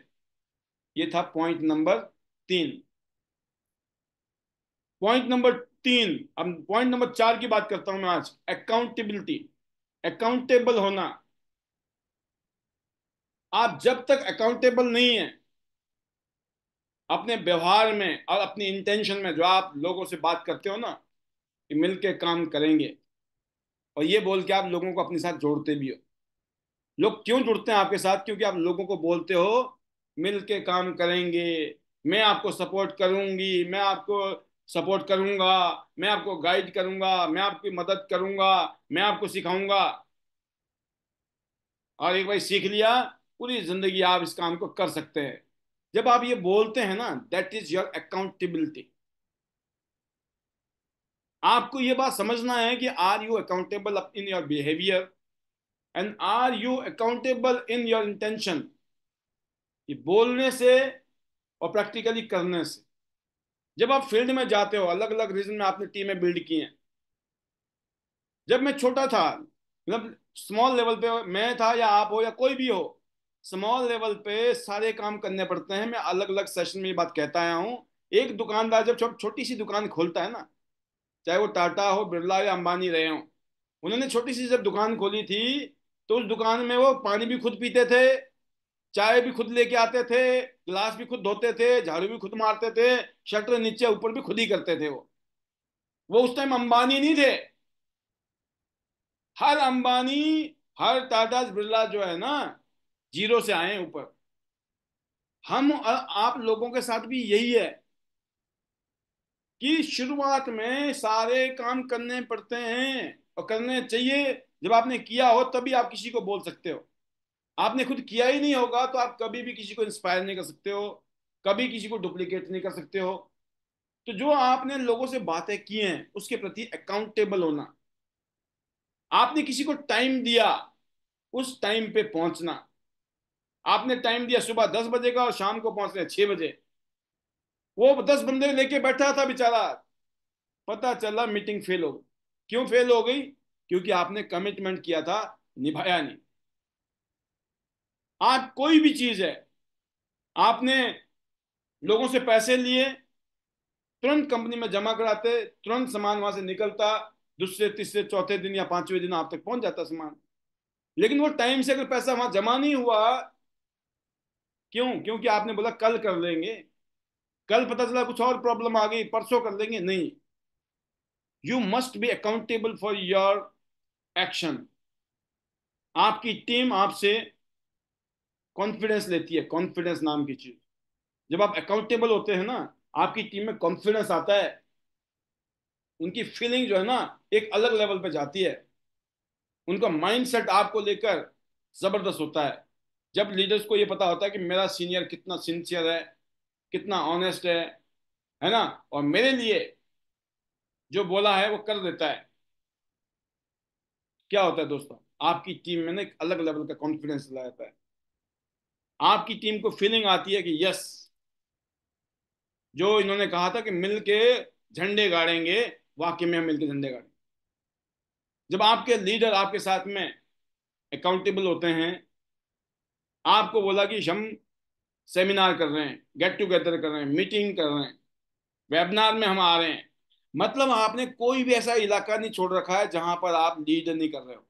ये था पॉइंट नंबर तीन पॉइंट नंबर तीन अब पॉइंट नंबर चार की बात करता हूं मैं आज अकाउंटेबिलिटी अकाउंटेबल होना आप जब तक अकाउंटेबल नहीं है अपने व्यवहार में और अपनी इंटेंशन में जो आप लोगों से बात करते हो ना कि मिलके काम करेंगे और ये बोल के आप लोगों को अपने साथ जोड़ते भी हो लोग क्यों जुड़ते हैं आपके साथ क्योंकि आप लोगों को बोलते हो मिल के काम करेंगे मैं आपको सपोर्ट करूंगी मैं आपको सपोर्ट करूंगा मैं आपको गाइड करूंगा मैं आपकी मदद करूंगा मैं आपको सिखाऊंगा और एक बार सीख लिया पूरी जिंदगी आप इस काम को कर सकते हैं जब आप ये बोलते हैं ना दैट इज योर अकाउंटेबिलिटी आपको ये बात समझना है कि are you accountable in your behaviour and are you accountable in your intention ये बोलने से और प्रैक्टिकली करने से जब आप फील्ड में जाते हो अलग अलग रीजन में आपने टीमें बिल्ड की हैं जब मैं छोटा था मतलब स्मॉल लेवल पे मैं था या आप हो या कोई भी हो स्मॉल लेवल पे सारे काम करने पड़ते हैं मैं अलग अलग सेशन में ये बात कहता आया हूँ एक दुकानदार जब छोटी सी दुकान खोलता है ना चाहे वो टाटा हो बिरला या अंबानी रहे हो उन्होंने छोटी सी जब दुकान खोली थी तो उस दुकान में वो पानी भी खुद पीते थे चाय भी खुद लेके आते थे ग्लास भी खुद धोते थे झाड़ू भी खुद मारते थे शटर नीचे ऊपर भी खुद ही करते थे वो वो उस टाइम अंबानी नहीं थे हर अंबानी हर टाटा बिरला जो है ना जीरो से आए ऊपर हम आप लोगों के साथ भी यही है कि शुरुआत में सारे काम करने पड़ते हैं और करने चाहिए जब आपने किया हो तभी आप किसी को बोल सकते हो आपने खुद किया ही नहीं होगा तो आप कभी भी किसी को इंस्पायर नहीं कर सकते हो कभी किसी को डुप्लीकेट नहीं कर सकते हो तो जो आपने लोगों से बातें किए हैं उसके प्रति अकाउंटेबल होना आपने किसी को टाइम दिया उस टाइम पे पहुंचना आपने टाइम दिया सुबह दस बजे का और शाम को पहुंचने छह बजे वो दस बंदे लेके बैठा था बेचारा पता चला मीटिंग फेल हो गई क्यों फेल हो गई क्योंकि आपने कमिटमेंट किया था निभाया नहीं आज कोई भी चीज है आपने लोगों से पैसे लिए तुरंत कंपनी में जमा कराते तुरंत सामान वहां से निकलता दूसरे तीसरे चौथे दिन या पांचवें दिन आप तक पहुंच जाता सामान लेकिन वो टाइम से अगर पैसा वहां जमा नहीं हुआ क्यों क्योंकि आपने बोला कल कर लेंगे कल पता चला कुछ और प्रॉब्लम आ गई परसों कर लेंगे नहीं you must be accountable for your action आपकी टीम आपसे कॉन्फिडेंस लेती है कॉन्फिडेंस नाम की चीज जब आप अकाउंटेबल होते हैं ना आपकी टीम में कॉन्फिडेंस आता है उनकी फीलिंग जो है ना एक अलग लेवल पे जाती है उनका माइंडसेट आपको लेकर जबरदस्त होता है जब लीडर्स को ये पता होता है कि मेरा सीनियर कितना सिंसियर है कितना ऑनेस्ट है है ना और मेरे लिए जो बोला है वो कर देता है क्या होता है दोस्तों आपकी टीम में ना एक अलग लेवल का कॉन्फिडेंस लाता है आपकी टीम को फीलिंग आती है कि यस जो इन्होंने कहा था कि मिलके झंडे गाड़ेंगे वाकई में हम मिलके झंडे गाड़ेंगे जब आपके लीडर आपके साथ में अकाउंटेबल होते हैं आपको बोला कि हम सेमिनार कर रहे हैं गेट टुगेदर कर रहे हैं मीटिंग कर रहे हैं वेबिनार में हम आ रहे हैं मतलब आपने कोई भी ऐसा इलाका नहीं छोड़ रखा है जहां पर आप लीडर नहीं कर रहे हो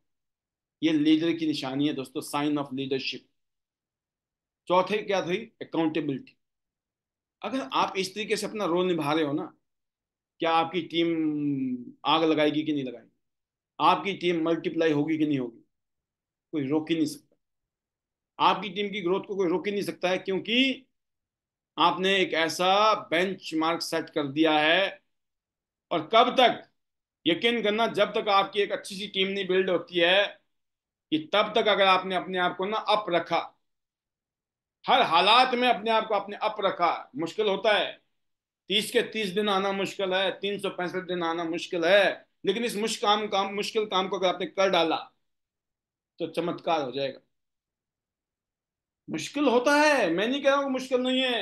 ये लीडर की निशानी है दोस्तों साइन ऑफ लीडरशिप चौथे क्या थी अकाउंटेबिलिटी अगर आप इस तरीके से अपना रोल निभा रहे हो ना क्या आपकी टीम आग लगाएगी कि नहीं लगाएगी आपकी टीम मल्टीप्लाई होगी कि नहीं होगी कोई रोक ही नहीं सकता आपकी टीम की ग्रोथ को कोई रोक ही नहीं सकता है क्योंकि आपने एक ऐसा बेंच मार्क सेट कर दिया है और कब तक यकीन करना जब तक आपकी एक अच्छी सी टीम नहीं बिल्ड होती है कि तब तक अगर आपने अपने आप को ना अप रखा हर हालात में अपने आप को आपने अप रखा मुश्किल होता है तीस के तीस दिन आना मुश्किल है तीन सौ पैंसठ दिन आना मुश्किल है लेकिन इस मुश्किल काम काम मुश्किल काम को अगर आपने कर डाला तो चमत्कार हो जाएगा मुश्किल होता है मैं नहीं कह रहा हूँ मुश्किल नहीं है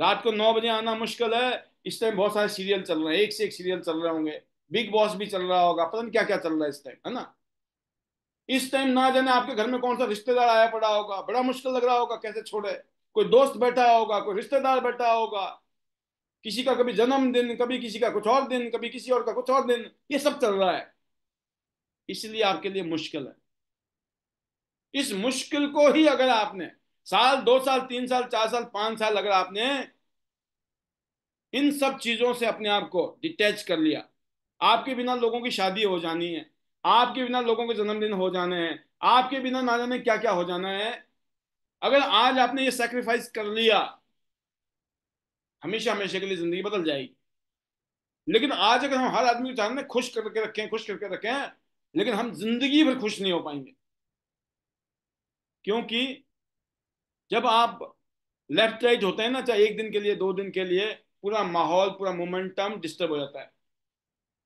रात को नौ बजे आना मुश्किल है इस टाइम बहुत सारे सीरियल चल रहे हैं एक से एक सीरियल चल रहे होंगे बिग बॉस भी चल रहा होगा पता नहीं क्या क्या चल रहा है इस टाइम है ना इस टाइम ना जाने आपके घर में कौन सा रिश्तेदार आया पड़ा होगा बड़ा मुश्किल लग रहा होगा कैसे छोड़े कोई दोस्त बैठा होगा कोई रिश्तेदार बैठा होगा किसी का कभी जन्मदिन कभी किसी का कुछ और दिन कभी किसी और का कुछ और दिन ये सब चल रहा है इसलिए आपके लिए मुश्किल है इस मुश्किल को ही अगर आपने साल दो साल तीन साल चार साल पांच साल अगर आपने इन सब चीजों से अपने आप को डिटैच कर लिया आपके बिना लोगों की शादी हो जानी है आपके बिना लोगों के जन्मदिन हो जाने हैं आपके बिना ना जाने क्या क्या हो जाना है अगर आज आपने ये सेक्रीफाइस कर लिया हमेशा हमेशा के लिए जिंदगी बदल जाएगी लेकिन आज अगर हम हर आदमी को चाहते खुश करके रखें खुश करके रखें लेकिन हम जिंदगी भर खुश नहीं हो पाएंगे क्योंकि जब आप लेफ्ट राइट होते हैं ना चाहे एक दिन के लिए दो दिन के लिए पूरा माहौल पूरा मोमेंटम डिस्टर्ब हो जाता है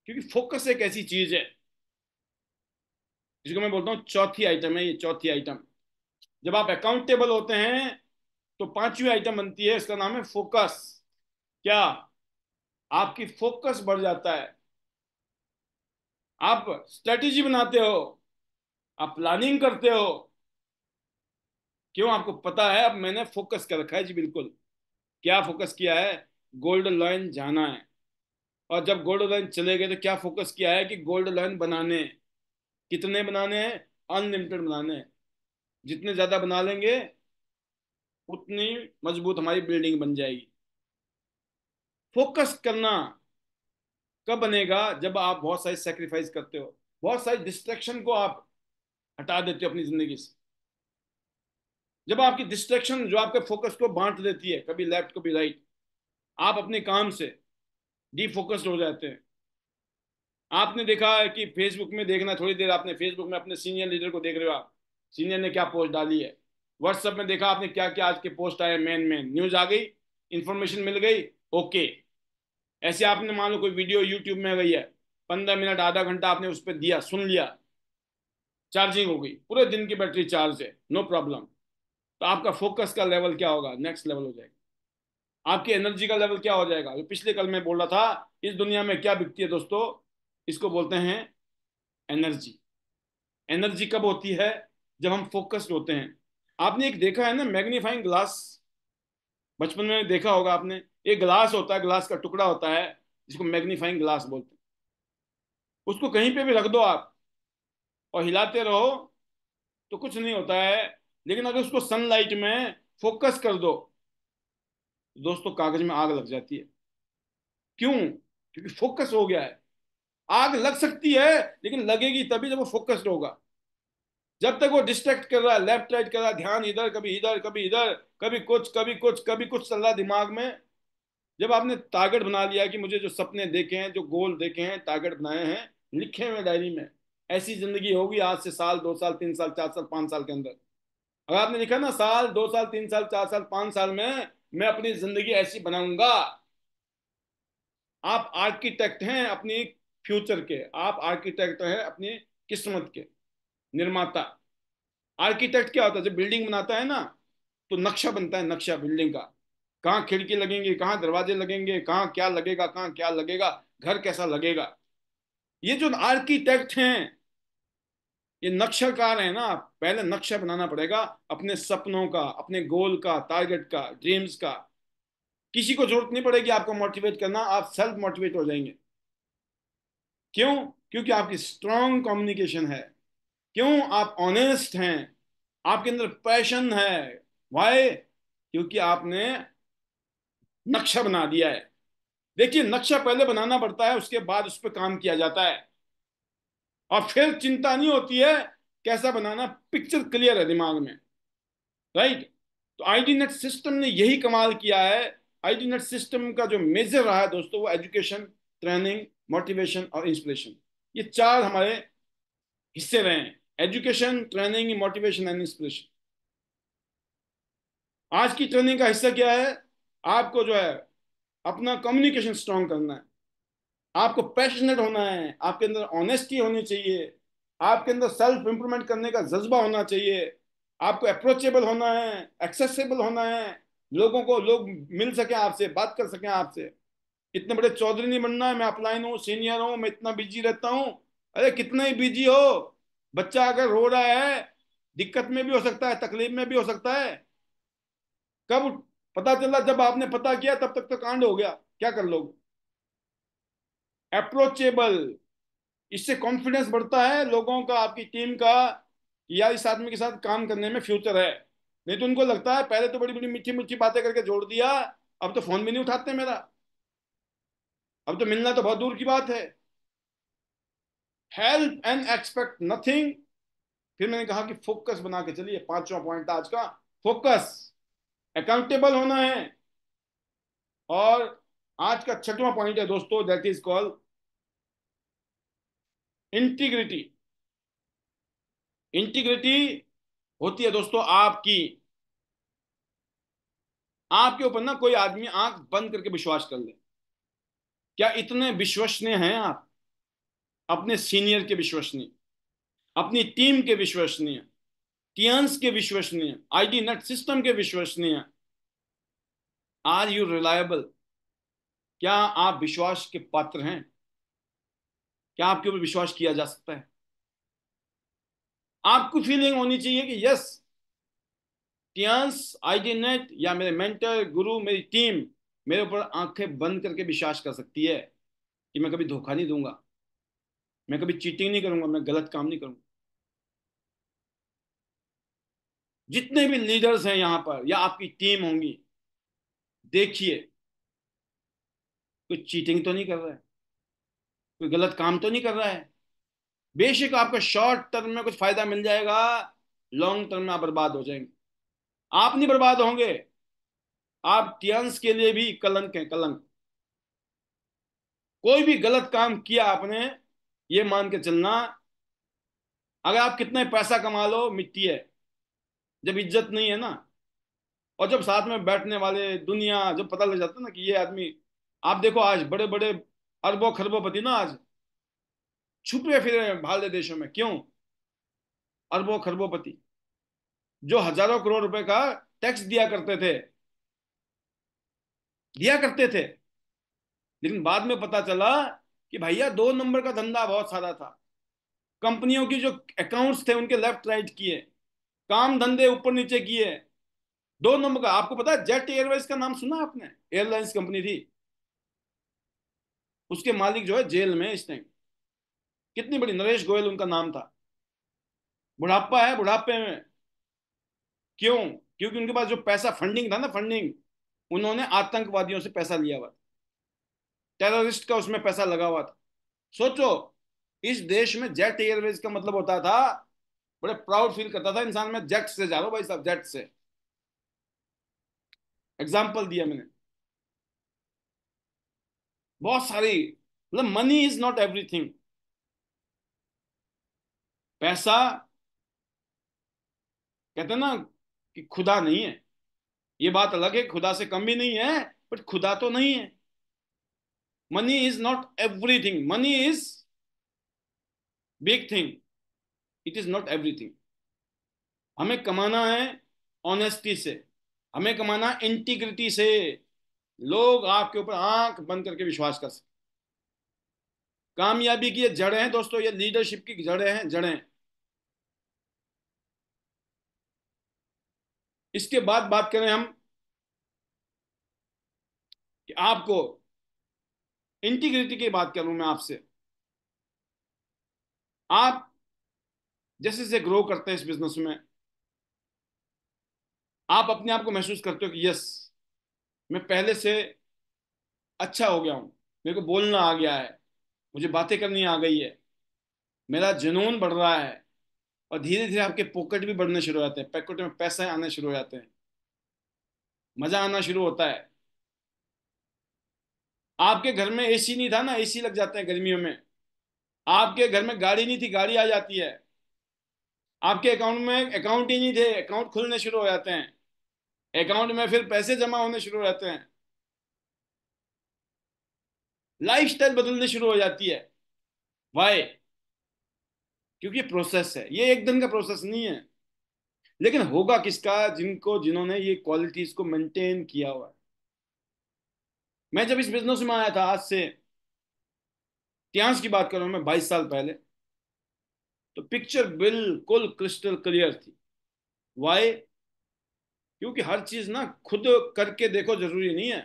क्योंकि फोकस एक ऐसी चीज है जिसको मैं बोलता हूँ चौथी आइटम है ये चौथी आइटम जब आप अकाउंटेबल होते हैं तो पांचवी आइटम बनती है इसका नाम है फोकस क्या आपकी फोकस बढ़ जाता है आप स्ट्रेटेजी बनाते हो आप प्लानिंग करते हो क्यों आपको पता है अब मैंने फोकस कर रखा है जी बिल्कुल क्या फोकस किया है गोल्ड लाइन जाना है और जब गोल्ड लाइन चले गए तो क्या फोकस किया है कि गोल्ड लाइन बनाने कितने बनाने हैं अनलिमिटेड बनाने हैं जितने ज़्यादा बना लेंगे उतनी मजबूत हमारी बिल्डिंग बन जाएगी फोकस करना कब बनेगा जब आप बहुत सारी सेक्रीफाइस करते हो बहुत सारी डिस्ट्रेक्शन को आप हटा देते हो अपनी ज़िंदगी से जब आपकी डिस्ट्रेक्शन जो आपके फोकस को बांट देती है कभी लेफ्ट कभी राइट आप अपने काम से डीफोकस्ड हो जाते हैं आपने देखा है कि फेसबुक में देखना थोड़ी देर आपने फेसबुक में अपने सीनियर लीडर को देख रहे हो आप सीनियर ने क्या पोस्ट डाली है व्हाट्सएप में देखा आपने क्या क्या आज के पोस्ट आए मेन मेन न्यूज आ गई इंफॉर्मेशन मिल गई ओके ऐसे आपने मान लो कोई वीडियो यूट्यूब में गई है पंद्रह मिनट आधा घंटा आपने उस पर दिया सुन लिया चार्जिंग हो गई पूरे दिन की बैटरी चार्ज है नो प्रॉब्लम तो आपका फोकस का लेवल क्या होगा नेक्स्ट लेवल हो जाएगा आपकी एनर्जी का लेवल क्या हो जाएगा जो पिछले कल मैं बोल रहा था इस दुनिया में क्या बिकती है दोस्तों इसको बोलते हैं एनर्जी एनर्जी कब होती है जब हम फोकस्ड होते हैं आपने एक देखा है ना मैग्नीफाइंग ग्लास बचपन में देखा होगा आपने एक ग्लास होता है ग्लास का टुकड़ा होता है जिसको मैग्नीफाइंग ग्लास बोलते हैं उसको कहीं पे भी रख दो आप और हिलाते रहो तो कुछ नहीं होता है लेकिन अगर उसको सनलाइट में फोकस कर दो दोस्तों कागज में आग लग जाती है क्यों क्योंकि फोकस हो गया है आग लग सकती है लेकिन लगेगी तभी जब वो फोकस्ड होगा जब तक वो डिस्ट्रैक्ट कर रहा है लेफ्ट राइट कर रहा है ध्यान इधर कभी इधर कभी इधर कभी कुछ कभी कुछ कभी कुछ चल रहा है दिमाग में जब आपने टारगेट बना लिया कि मुझे जो सपने देखे हैं जो गोल देखे हैं टारगेट बनाए हैं लिखे हुए डायरी में ऐसी जिंदगी होगी आज से साल दो साल तीन साल चार साल पांच साल के अंदर अगर आपने लिखा ना साल दो साल तीन साल चार साल पांच साल में मैं अपनी जिंदगी ऐसी बनाऊंगा आप आर्किटेक्ट हैं अपनी फ्यूचर के आप आर्किटेक्ट हैं अपनी किस्मत के निर्माता आर्किटेक्ट क्या होता है जब बिल्डिंग बनाता है ना तो नक्शा बनता है नक्शा बिल्डिंग का कहाँ खिड़की लगेंगी कहाँ दरवाजे लगेंगे कहाँ क्या लगेगा कहाँ क्या लगेगा घर कैसा लगेगा ये जो आर्किटेक्ट हैं ये नक्शाकार है ना आप पहले नक्शा बनाना पड़ेगा अपने सपनों का अपने गोल का टारगेट का ड्रीम्स का किसी को जरूरत नहीं पड़ेगी आपको मोटिवेट करना आप सेल्फ मोटिवेट हो जाएंगे क्यों क्योंकि आपकी स्ट्रांग कम्युनिकेशन है क्यों आप ऑनेस्ट हैं आपके अंदर पैशन है वाई क्योंकि आपने नक्शा बना दिया है देखिए नक्शा पहले बनाना पड़ता है उसके बाद उस पर काम किया जाता है और फिर चिंता नहीं होती है कैसा बनाना पिक्चर क्लियर है दिमाग में राइट तो आईडी नेट सिस्टम ने यही कमाल किया है आईडी नेट सिस्टम का जो मेजर रहा है दोस्तों वो एजुकेशन ट्रेनिंग मोटिवेशन और इंस्पिरेशन ये चार हमारे हिस्से रहे हैं education training motivation and inspiration आज की ट्रेनिंग का हिस्सा क्या है आपको जो है अपना कम्युनिकेशन स्ट्रांग करना है आपको पैशनेट होना है आपके अंदर ऑनेस्टी होनी चाहिए आपके अंदर सेल्फ इम्प्रूवमेंट करने का जज्बा होना चाहिए आपको अप्रोचेबल होना है एक्सेसिबल होना है लोगों को लोग मिल सके आपसे बात कर सके आपसे इतने बड़े चौधरी नहीं बनना है मैं अपलाइन हूँ सीनियर हूँ मैं इतना बिजी रहता हूँ अरे कितना ही बिजी हो बच्चा अगर रो रहा है दिक्कत में भी हो सकता है तकलीफ में भी हो सकता है कब पता चला जब आपने पता किया तब तक तो कांड हो गया क्या कर लोगे अप्रोचेबल इससे कॉन्फिडेंस बढ़ता है लोगों का आपकी टीम का या इस आदमी के साथ काम करने में फ्यूचर है नहीं तो उनको लगता है पहले तो बड़ी बड़ी मीठी मीठी बातें करके जोड़ दिया अब तो फोन भी नहीं उठाते मेरा अब तो मिलना तो बहुत दूर की बात है हेल्प एंड एक्सपेक्ट नथिंग फिर मैंने कहा कि फोकस बना के चलिए पांचवा पॉइंट आज का फोकस अकाउंटेबल होना है और आज का छठवां पॉइंट है दोस्तों that is called integrity integrity होती है दोस्तों आपकी आपके ऊपर ना कोई आदमी आंख बंद करके विश्वास कर ले क्या इतने विश्वसनीय हैं आप अपने सीनियर के विश्वसनीय अपनी टीम के विश्वसनीय टीएंस के विश्वसनीय आईडी नेट सिस्टम के विश्वसनीय आर यू रिलायबल क्या आप विश्वास के पात्र हैं क्या आपके ऊपर विश्वास किया जा सकता है आपको फीलिंग होनी चाहिए कि यस टियांस आई नेट या मेरे मेंटर गुरु मेरी टीम मेरे ऊपर आंखें बंद करके विश्वास कर सकती है कि मैं कभी धोखा नहीं दूंगा मैं कभी चीटिंग नहीं करूंगा मैं गलत काम नहीं करूंगा जितने भी लीडर्स हैं यहां पर या आपकी टीम होंगी देखिए कुछ चीटिंग तो नहीं कर रहा है कोई गलत काम तो नहीं कर रहा है बेशक आपको शॉर्ट टर्म में कुछ फायदा मिल जाएगा लॉन्ग टर्म में आप बर्बाद हो जाएंगे आप नहीं बर्बाद होंगे आप टियंस के लिए भी कलंक हैं कलंक कोई भी गलत काम किया आपने ये मान के चलना अगर आप कितने पैसा कमा लो मिट्टी है जब इज्जत नहीं है ना और जब साथ में बैठने वाले दुनिया जब पता लग जाता ना कि ये आदमी आप देखो आज बड़े बड़े अरबों खरबोपति ना आज छुपे फिर भारत देशों में क्यों अरबों खरबोपति जो हजारों करोड़ रुपए का टैक्स दिया करते थे दिया करते थे लेकिन बाद में पता चला कि भैया दो नंबर का धंधा बहुत सारा था कंपनियों की जो अकाउंट्स थे उनके लेफ्ट राइट किए काम धंधे ऊपर नीचे किए दो नंबर का आपको पता है जेट एयरवेज का नाम सुना आपने एयरलाइंस कंपनी थी उसके मालिक जो है जेल में इस टाइम कितनी बड़ी नरेश गोयल उनका नाम था बुढ़ापा है बुढ़ापे में क्यों क्योंकि उनके पास जो पैसा फंडिंग था ना फंडिंग उन्होंने आतंकवादियों से पैसा लिया हुआ था टेररिस्ट का उसमें पैसा लगा हुआ था सोचो इस देश में जेट एयरवेज का मतलब होता था बड़े प्राउड फील करता था इंसान में जेट से जा रहा हूं भाई साहब जेट से एग्जाम्पल दिया मैंने बहुत सारी मतलब मनी इज नॉट एवरीथिंग पैसा कहते ना कि खुदा नहीं है ये बात अलग है खुदा से कम भी नहीं है बट खुदा तो नहीं है money is not everything money is big thing it is not everything हमें कमाना है ऑनेस्टी से हमें कमाना इंटीग्रिटी से लोग आपके ऊपर आंख बंद करके विश्वास कर सकते कामयाबी की ये जड़ें हैं दोस्तों ये लीडरशिप की जड़े हैं जड़ें इसके बाद बात करें हम कि आपको इंटीग्रिटी की बात करूं मैं आपसे आप जैसे जैसे ग्रो करते हैं इस बिजनेस में आप अपने आप को महसूस करते हो कि यस मैं पहले से अच्छा हो गया हूँ मेरे को बोलना आ गया है मुझे बातें करनी आ गई है मेरा जुनून बढ़ रहा है और धीरे धीरे आपके पॉकेट भी बढ़ने शुरू हो जाते हैं पैकेट में पैसे आने शुरू हो जाते हैं मजा आना शुरू होता है आपके घर में एसी नहीं था ना एसी लग जाते हैं गर्मियों में आपके घर में गाड़ी नहीं थी गाड़ी आ जाती है आपके अकाउंट में अकाउंट ही नहीं थे अकाउंट खुलने शुरू हो जाते हैं अकाउंट में फिर पैसे जमा होने शुरू रहते हैं लाइफ स्टाइल बदलने शुरू हो जाती है वाई क्योंकि प्रोसेस है ये एक दिन का प्रोसेस नहीं है लेकिन होगा किसका जिनको जिन्होंने ये क्वालिटीज को मेंटेन किया हुआ है मैं जब इस बिजनेस में आया था आज से त्यांश की बात कर रहा हूं मैं बाईस साल पहले तो पिक्चर बिल्कुल क्रिस्टल क्लियर थी वाई क्योंकि हर चीज ना खुद करके देखो जरूरी नहीं है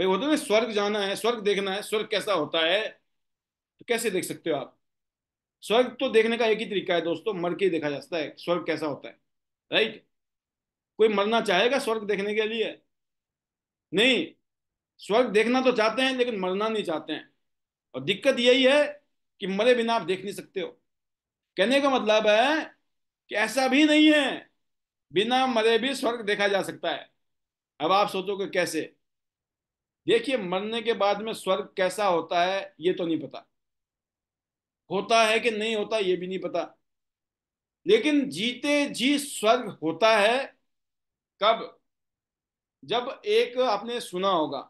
भाई तो ना स्वर्ग जाना है स्वर्ग देखना है स्वर्ग कैसा होता है तो कैसे देख सकते हो आप स्वर्ग तो देखने का एक ही तरीका है दोस्तों मर के देखा जाता है स्वर्ग कैसा होता है राइट कोई मरना चाहेगा स्वर्ग देखने के लिए नहीं स्वर्ग देखना तो चाहते हैं लेकिन मरना नहीं चाहते हैं और दिक्कत यही है कि मरे बिना आप देख नहीं सकते हो कहने का मतलब है कि ऐसा भी नहीं है बिना मरे भी स्वर्ग देखा जा सकता है अब आप सोचोगे कैसे देखिए मरने के बाद में स्वर्ग कैसा होता है ये तो नहीं पता होता है कि नहीं होता ये भी नहीं पता लेकिन जीते जी स्वर्ग होता है कब जब एक आपने सुना होगा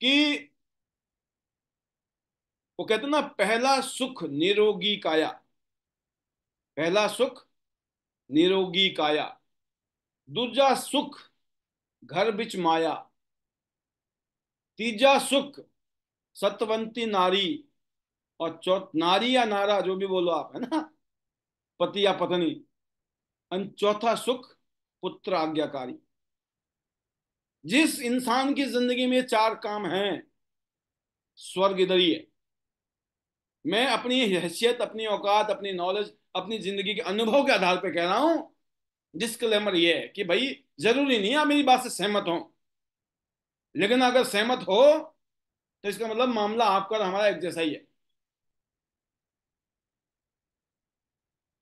कि वो कहते ना पहला सुख निरोगी काया पहला सुख निरोगी काया दूजा सुख घर बिच माया तीजा सुख सतवंती नारी और चौथ नारी या नारा जो भी बोलो आप है ना पति या पत्नी चौथा सुख पुत्र आज्ञाकारी जिस इंसान की जिंदगी में चार काम हैं स्वर्ग इधर ही है मैं अपनी हैसियत अपनी औकात अपनी नॉलेज अपनी ज़िंदगी के अनुभव के आधार पर कह रहा हूं डिस्क्लेमर यह है कि भाई ज़रूरी नहीं आप मेरी बात से सहमत हो लेकिन अगर सहमत हो तो इसका मतलब मामला आपका हमारा एक जैसा ही है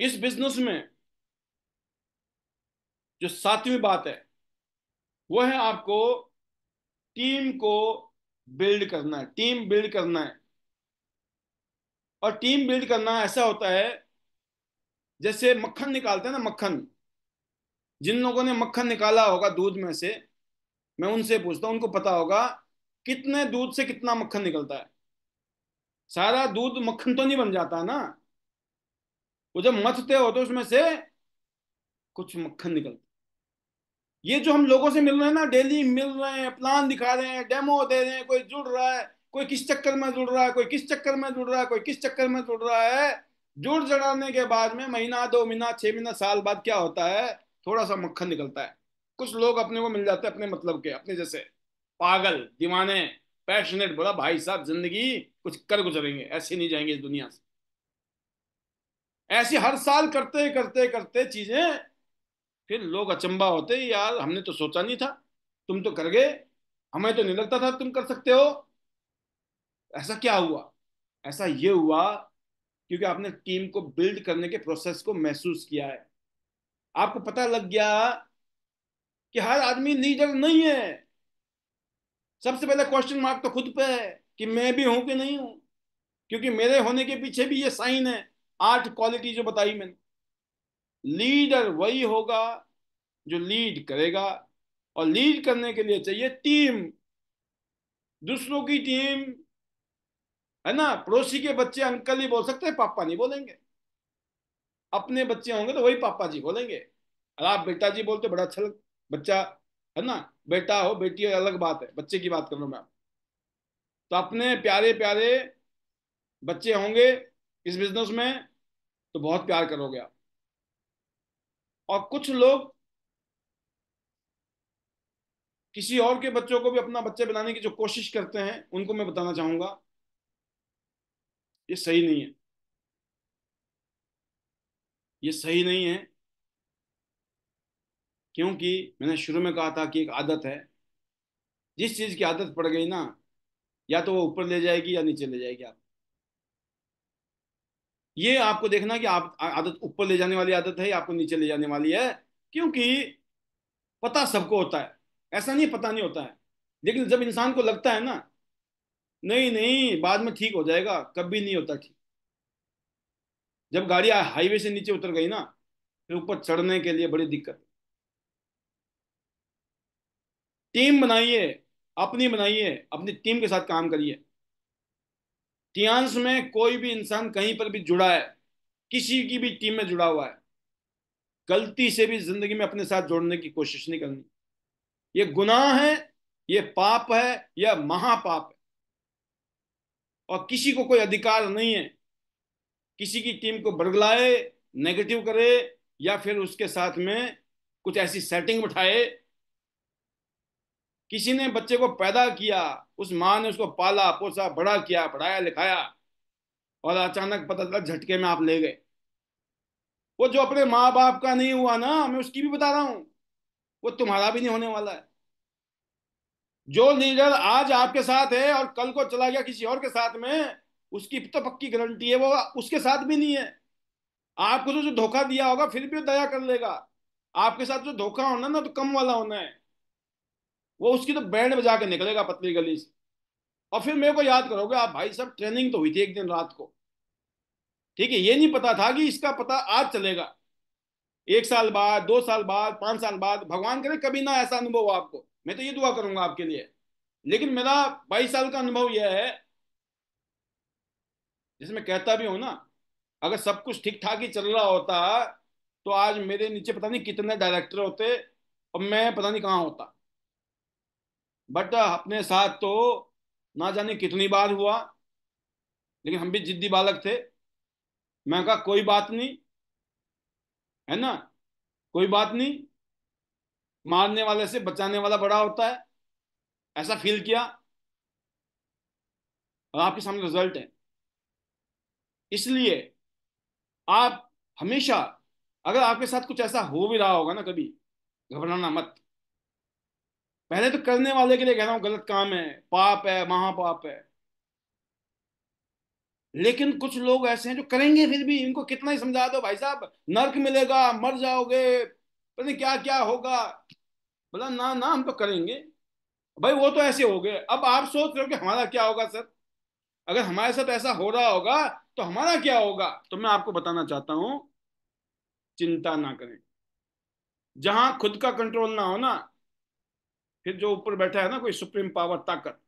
इस बिजनेस में जो सातवीं बात है वो है आपको टीम को बिल्ड करना है टीम बिल्ड करना है और टीम बिल्ड करना ऐसा होता है जैसे मक्खन निकालते हैं ना मक्खन जिन लोगों ने मक्खन निकाला होगा दूध में से मैं उनसे पूछता हूं उनको पता होगा कितने दूध से कितना मक्खन निकलता है सारा दूध मक्खन तो नहीं बन जाता ना वो जब मथते हो तो उसमें से कुछ मक्खन निकलता ये जो हम लोगों से मिल रहे हैं ना डेली मिल रहे हैं प्लान दिखा रहे हैं डेमो दे रहे हैं कोई जुड़ रहा है कोई किस चक्कर में जुड़ रहा है कोई किस चक्कर में जुड़ रहा है कोई किस चक्कर में जुड़ रहा है जुड़ जड़ाने के बाद में महीना दो महीना छह महीना साल बाद क्या होता है थोड़ा सा मक्खन निकलता है कुछ लोग अपने को मिल जाते हैं अपने मतलब के अपने जैसे पागल दीवाने पैशनेट बोला भाई साहब जिंदगी कुछ कर गुजरेंगे ऐसे नहीं जाएंगे इस दुनिया से ऐसे हर साल करते करते करते चीजें फिर लोग अचंबा होते यार हमने तो सोचा नहीं था तुम तो कर गए हमें तो नहीं लगता था तुम कर सकते हो ऐसा क्या हुआ ऐसा ये हुआ क्योंकि आपने टीम को बिल्ड करने के प्रोसेस को महसूस किया है आपको पता लग गया कि हर आदमी लीडर नहीं है सबसे पहले क्वेश्चन मार्क तो खुद पे है कि मैं भी हूं कि नहीं हूं क्योंकि मेरे होने के पीछे भी ये साइन है आठ क्वालिटी जो बताई मैंने लीडर वही होगा जो लीड करेगा और लीड करने के लिए चाहिए टीम दूसरों की टीम है ना पड़ोसी के बच्चे अंकल ही बोल सकते हैं पापा नहीं बोलेंगे अपने बच्चे होंगे तो वही पापा जी बोलेंगे अरे आप बेटा जी बोलते बड़ा अच्छा बच्चा है ना बेटा हो बेटी हो अलग बात है बच्चे की बात कर रहा हूं मैं तो अपने प्यारे प्यारे बच्चे होंगे इस बिजनेस में तो बहुत प्यार करोगे आप और कुछ लोग किसी और के बच्चों को भी अपना बच्चे बनाने की जो कोशिश करते हैं उनको मैं बताना चाहूंगा ये सही नहीं है ये सही नहीं है क्योंकि मैंने शुरू में कहा था कि एक आदत है जिस चीज की आदत पड़ गई ना या तो वो ऊपर ले जाएगी या नीचे ले जाएगी आप ये आपको देखना कि आप आदत ऊपर ले जाने वाली आदत है या आपको नीचे ले जाने वाली है क्योंकि पता सबको होता है ऐसा नहीं पता नहीं होता है लेकिन जब इंसान को लगता है ना नहीं नहीं बाद में ठीक हो जाएगा कभी नहीं होता ठीक जब गाड़ी हाईवे से नीचे उतर गई ना फिर ऊपर चढ़ने के लिए बड़ी दिक्कत टीम बनाइए अपनी बनाइए अपनी टीम के साथ काम करिए टियांस में कोई भी इंसान कहीं पर भी जुड़ा है किसी की भी टीम में जुड़ा हुआ है गलती से भी जिंदगी में अपने साथ जोड़ने की कोशिश नहीं करनी ये गुनाह है ये पाप है या महापाप है और किसी को कोई अधिकार नहीं है किसी की टीम को बरगलाए नेगेटिव करे या फिर उसके साथ में कुछ ऐसी सेटिंग उठाए किसी ने बच्चे को पैदा किया उस माँ ने उसको पाला पोसा बड़ा किया पढ़ाया लिखाया और अचानक पता चला झटके में आप ले गए वो जो अपने माँ बाप का नहीं हुआ ना मैं उसकी भी बता रहा हूं वो तुम्हारा भी नहीं होने वाला है जो लीडर आज आपके साथ है और कल को चला गया किसी और के साथ में उसकी तो पक्की गारंटी है वो उसके साथ भी नहीं है आपको तो जो धोखा दिया होगा फिर भी दया कर लेगा आपके साथ जो धोखा होना ना तो कम वाला होना है वो उसकी तो बैंड बजा के निकलेगा पतली गली से और फिर मेरे को याद करोगे आप भाई साहब ट्रेनिंग तो हुई थी एक दिन रात को ठीक है ये नहीं पता था कि इसका पता आज चलेगा एक साल बाद दो साल बाद पांच साल बाद भगवान करे कभी ना ऐसा अनुभव आपको मैं तो ये दुआ करूंगा आपके लिए लेकिन मेरा बाईस साल का अनुभव यह है जिसमें कहता भी हूं ना अगर सब कुछ ठीक ठाक ही चल रहा होता तो आज मेरे नीचे पता नहीं कितने डायरेक्टर होते और मैं पता नहीं कहाँ होता बट अपने साथ तो ना जाने कितनी बार हुआ लेकिन हम भी जिद्दी बालक थे मैं कहा कोई बात नहीं है ना कोई बात नहीं मारने वाले से बचाने वाला बड़ा होता है ऐसा फील किया और आपके सामने रिजल्ट है इसलिए आप हमेशा अगर आपके साथ कुछ ऐसा हो भी रहा होगा ना कभी घबराना मत पहले तो करने वाले के लिए कह रहा हूं गलत काम है पाप है महापाप है लेकिन कुछ लोग ऐसे हैं जो करेंगे फिर भी इनको कितना ही समझा दो भाई साहब नर्क मिलेगा मर जाओगे पता नहीं क्या क्या होगा बोला ना ना हम तो करेंगे भाई वो तो ऐसे हो गए अब आप सोच रहे हो कि हमारा क्या होगा सर अगर हमारे साथ ऐसा हो रहा होगा तो हमारा क्या होगा तो मैं आपको बताना चाहता हूं चिंता ना करें जहां खुद का कंट्रोल ना हो ना फिर जो ऊपर बैठा है ना कोई सुप्रीम पावर ताकत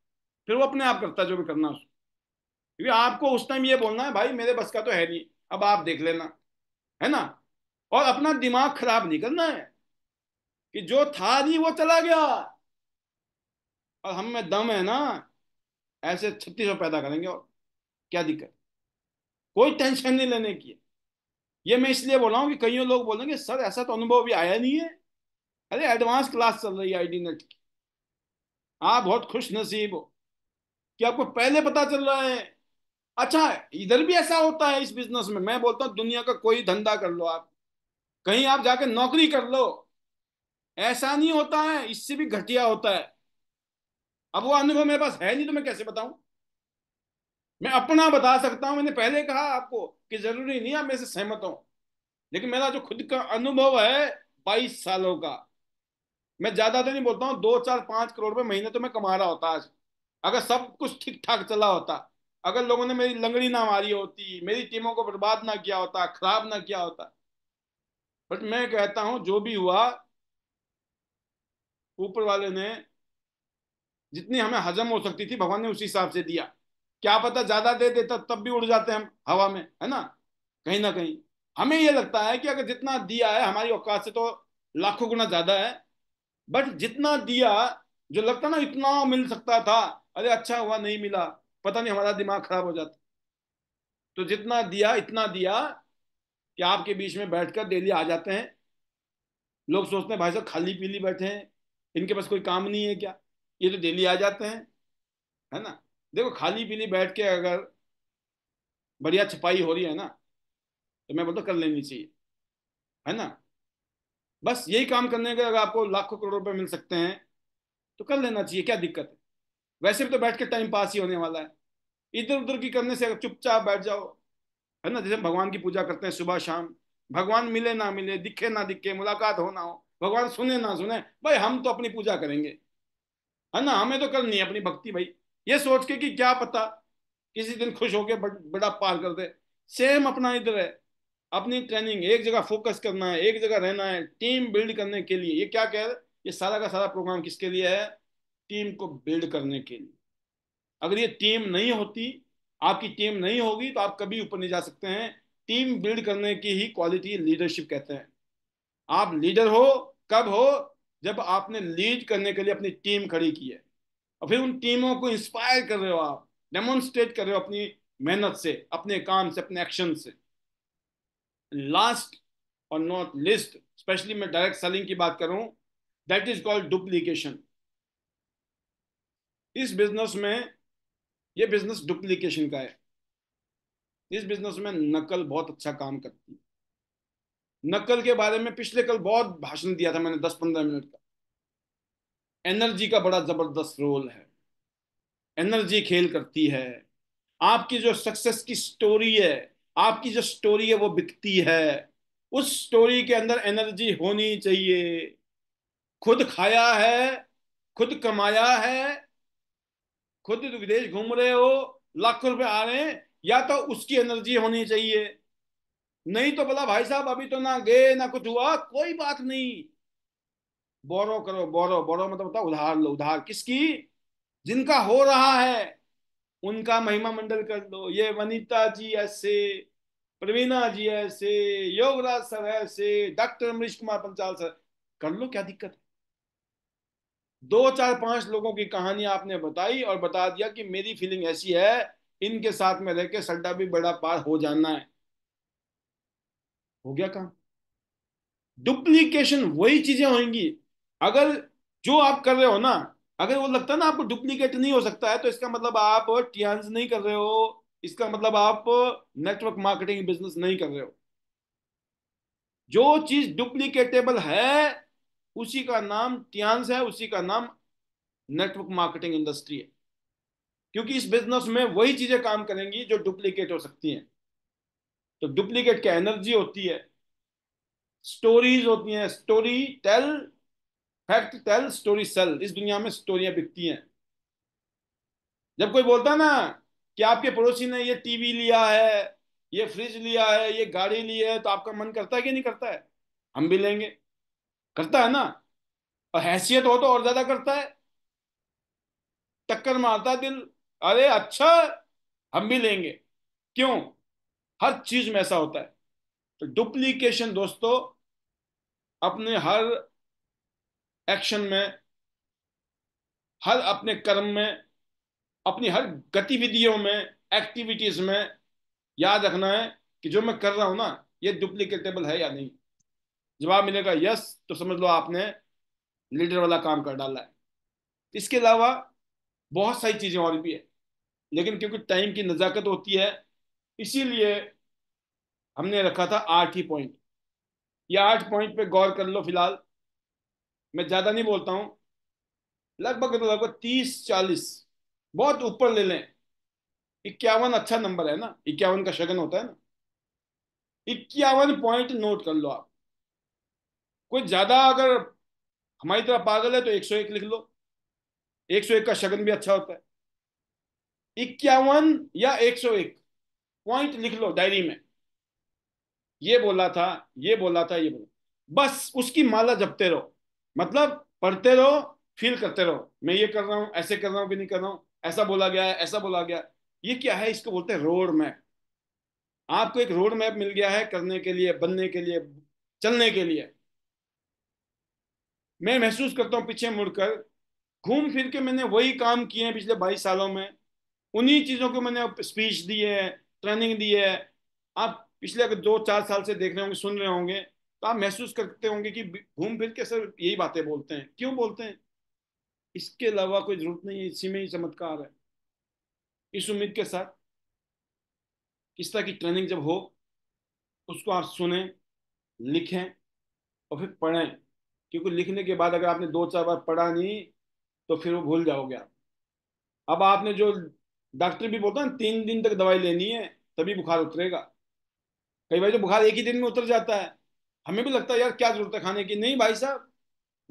फिर वो अपने आप करता है जो भी करना उसको क्योंकि आपको उस टाइम ये बोलना है भाई मेरे बस का तो है नहीं अब आप देख लेना है ना और अपना दिमाग खराब नहीं करना है कि जो था नहीं वो चला गया और हम में दम है ना ऐसे छत्तीस पैदा करेंगे और क्या दिक्कत कोई टेंशन नहीं लेने की ये मैं इसलिए बोला हूँ कि कईयों लोग बोलेंगे सर ऐसा तो अनुभव भी आया नहीं है अरे एडवांस क्लास चल रही है आई डी नेट की आप बहुत खुश नसीब हो कि आपको पहले पता चल रहा है अच्छा इधर भी ऐसा होता है इस बिजनेस में मैं बोलता हूँ दुनिया का कोई धंधा कर लो आप कहीं आप जाके नौकरी कर लो ऐसा नहीं होता है इससे भी घटिया होता है अब वो अनुभव मेरे पास है नहीं तो मैं कैसे बताऊं मैं अपना बता सकता हूं मैंने पहले कहा आपको कि जरूरी नहीं आप मेरे से सहमत हो लेकिन मेरा जो खुद का अनुभव है बाईस सालों का मैं ज्यादा तो नहीं बोलता हूँ दो चार पांच करोड़ रुपए महीने तो मैं कमा रहा होता आज अगर सब कुछ ठीक ठाक चला होता अगर लोगों ने मेरी लंगड़ी ना मारी होती मेरी टीमों को बर्बाद ना किया होता खराब ना किया होता बट मैं कहता हूं जो भी हुआ ऊपर वाले ने जितनी हमें हजम हो सकती थी भगवान ने उसी हिसाब से दिया क्या पता ज्यादा दे देता तब भी उड़ जाते हम हवा में है ना कहीं ना कहीं हमें यह लगता है कि अगर जितना दिया है हमारी औकात से तो लाखों गुना ज्यादा है बट जितना दिया जो लगता ना इतना मिल सकता था अरे अच्छा हुआ नहीं मिला पता नहीं हमारा दिमाग खराब हो जाता तो जितना दिया इतना दिया कि आपके बीच में बैठकर डेली आ जाते हैं लोग सोचते हैं भाई साहब खाली पीली बैठे हैं इनके पास कोई काम नहीं है क्या ये तो डेली आ जाते हैं है ना देखो खाली पीली बैठ के अगर बढ़िया छपाई हो रही है ना तो मैं बोलता कर लेनी चाहिए है ना बस यही काम करने के अगर आपको लाखों करोड़ रुपए मिल सकते हैं तो कर लेना चाहिए क्या दिक्कत है वैसे भी तो बैठ के टाइम पास ही होने वाला है इधर उधर की करने से अगर चुपचाप बैठ जाओ है ना जैसे भगवान की पूजा करते हैं सुबह शाम भगवान मिले ना मिले दिखे ना दिखे मुलाकात हो ना हो भगवान सुने ना सुने भाई हम तो अपनी पूजा करेंगे है ना हमें तो करनी है अपनी भक्ति भाई ये सोच के कि क्या पता किसी दिन खुश होके बड़ा पार कर दे सेम अपना इधर है अपनी ट्रेनिंग एक जगह फोकस करना है एक जगह रहना है टीम बिल्ड करने के लिए ये क्या कह रहे ये सारा का सारा प्रोग्राम किसके लिए है टीम को बिल्ड करने के लिए अगर ये टीम नहीं होती आपकी टीम नहीं होगी तो आप कभी ऊपर नहीं जा सकते हैं टीम बिल्ड करने की ही क्वालिटी लीडरशिप कहते हैं आप लीडर हो कब हो जब आपने लीड करने के लिए अपनी टीम खड़ी की है और फिर उन टीमों को इंस्पायर कर रहे हो आप डेमोन्स्ट्रेट कर रहे हो अपनी मेहनत से अपने काम से अपने एक्शन से लास्ट और नॉट लिस्ट स्पेशली मैं डायरेक्ट सेलिंग की बात करूं दैट इज कॉल्ड डुप्लीकेशन इस बिजनेस में ये बिजनेस डुप्लीकेशन का है इस बिजनेस में नकल बहुत अच्छा काम करती है नकल के बारे में पिछले कल बहुत भाषण दिया था मैंने दस पंद्रह मिनट का एनर्जी का बड़ा जबरदस्त रोल है एनर्जी खेल करती है आपकी जो सक्सेस की स्टोरी है आपकी जो स्टोरी है वो बिकती है उस स्टोरी के अंदर एनर्जी होनी चाहिए खुद खाया है खुद कमाया है खुद विदेश घूम रहे हो लाखों रुपए आ रहे हैं या तो उसकी एनर्जी होनी चाहिए नहीं तो बोला भाई साहब अभी तो ना गए ना कुछ हुआ कोई बात नहीं बोरो करो बोरो बोरो मतलब बताओ उधार लो उधार किसकी जिनका हो रहा है उनका महिमा मंडल कर दो ये वनिता जी ऐसे प्रवीणा जी ऐसे योगराज सर ऐसे डॉक्टर अमरीश कुमार पंचाल सर कर लो क्या दिक्कत है दो चार पांच लोगों की कहानी आपने बताई और बता दिया कि मेरी फीलिंग ऐसी है इनके साथ में रह के सड्डा भी बड़ा पार हो जाना है हो गया काम डुप्लीकेशन वही चीजें होंगी अगर जो आप कर रहे हो ना अगर वो लगता है ना आपको डुप्लीकेट नहीं हो सकता है तो इसका मतलब आप टियांस नहीं कर रहे हो इसका मतलब आप नेटवर्क मार्केटिंग बिजनेस नहीं कर रहे हो जो चीज डुप्लीकेटेबल है उसी का नाम टियांस है उसी का नाम नेटवर्क मार्केटिंग इंडस्ट्री है क्योंकि इस बिजनेस में वही चीजें काम करेंगी जो डुप्लीकेट हो सकती हैं तो डुप्लीकेट क्या एनर्जी होती है स्टोरीज होती हैं story tell fact tell story sell इस दुनिया में स्टोरियां बिकती हैं जब कोई बोलता है ना कि आपके पड़ोसी ने ये टीवी लिया है ये फ्रिज लिया है ये गाड़ी ली है तो आपका मन करता है कि नहीं करता है हम भी लेंगे करता है ना और हैसियत हो तो और ज्यादा करता है टक्कर मारता दिल अरे अच्छा हम भी लेंगे क्यों हर चीज में ऐसा होता है तो डुप्लीकेशन दोस्तों अपने हर एक्शन में हर अपने कर्म में अपनी हर गतिविधियों में एक्टिविटीज में याद रखना है कि जो मैं कर रहा हूं ना ये डुप्लीकेटेबल है या नहीं जवाब मिलेगा यस तो समझ लो आपने लीडर वाला काम कर डाला है इसके अलावा बहुत सारी चीज़ें और भी है लेकिन क्योंकि टाइम की नज़ाकत होती है इसीलिए हमने रखा था आठ ही पॉइंट ये आठ पॉइंट पे गौर कर लो फिलहाल मैं ज़्यादा नहीं बोलता हूं लगभग तो लगभग तीस चालीस बहुत ऊपर ले लें इक्यावन अच्छा नंबर है ना इक्यावन का शगन होता है ना इक्यावन पॉइंट नोट कर लो आप कोई ज्यादा अगर हमारी तरह पागल है तो 101 लिख लो 101 का शगन भी अच्छा होता है इक्यावन या 101 पॉइंट लिख लो डायरी में ये बोला था ये बोला था ये बोला बस उसकी माला जपते रहो मतलब पढ़ते रहो फील करते रहो मैं ये कर रहा हूं ऐसे कर रहा हूं कि नहीं कर रहा हूं ऐसा बोला गया है ऐसा बोला गया ये क्या है इसको बोलते हैं रोड मैप आपको एक रोड मैप मिल गया है करने के लिए बनने के लिए चलने के लिए मैं महसूस करता हूँ पीछे मुड़कर घूम फिर के मैंने वही काम किए हैं पिछले बाईस सालों में उन्हीं चीज़ों को मैंने स्पीच दी है ट्रेनिंग दी है आप पिछले अगर दो चार साल से देख रहे होंगे सुन रहे होंगे तो आप महसूस करते होंगे कि घूम फिर के सर यही बातें बोलते हैं क्यों बोलते हैं इसके अलावा कोई जरूरत नहीं है इसी में ही चमत्कार है इस उम्मीद के साथ किस तरह की ट्रेनिंग जब हो उसको आप सुने लिखें और फिर पढ़ें क्योंकि लिखने के बाद अगर आपने दो चार बार पढ़ा नहीं तो फिर वो भूल जाओगे आप अब आपने जो डॉक्टर भी बोलता है तीन दिन तक दवाई लेनी है तभी बुखार उतरेगा कई बार जो बुखार एक ही दिन में उतर जाता है हमें भी लगता है यार क्या जरूरत है खाने की नहीं भाई साहब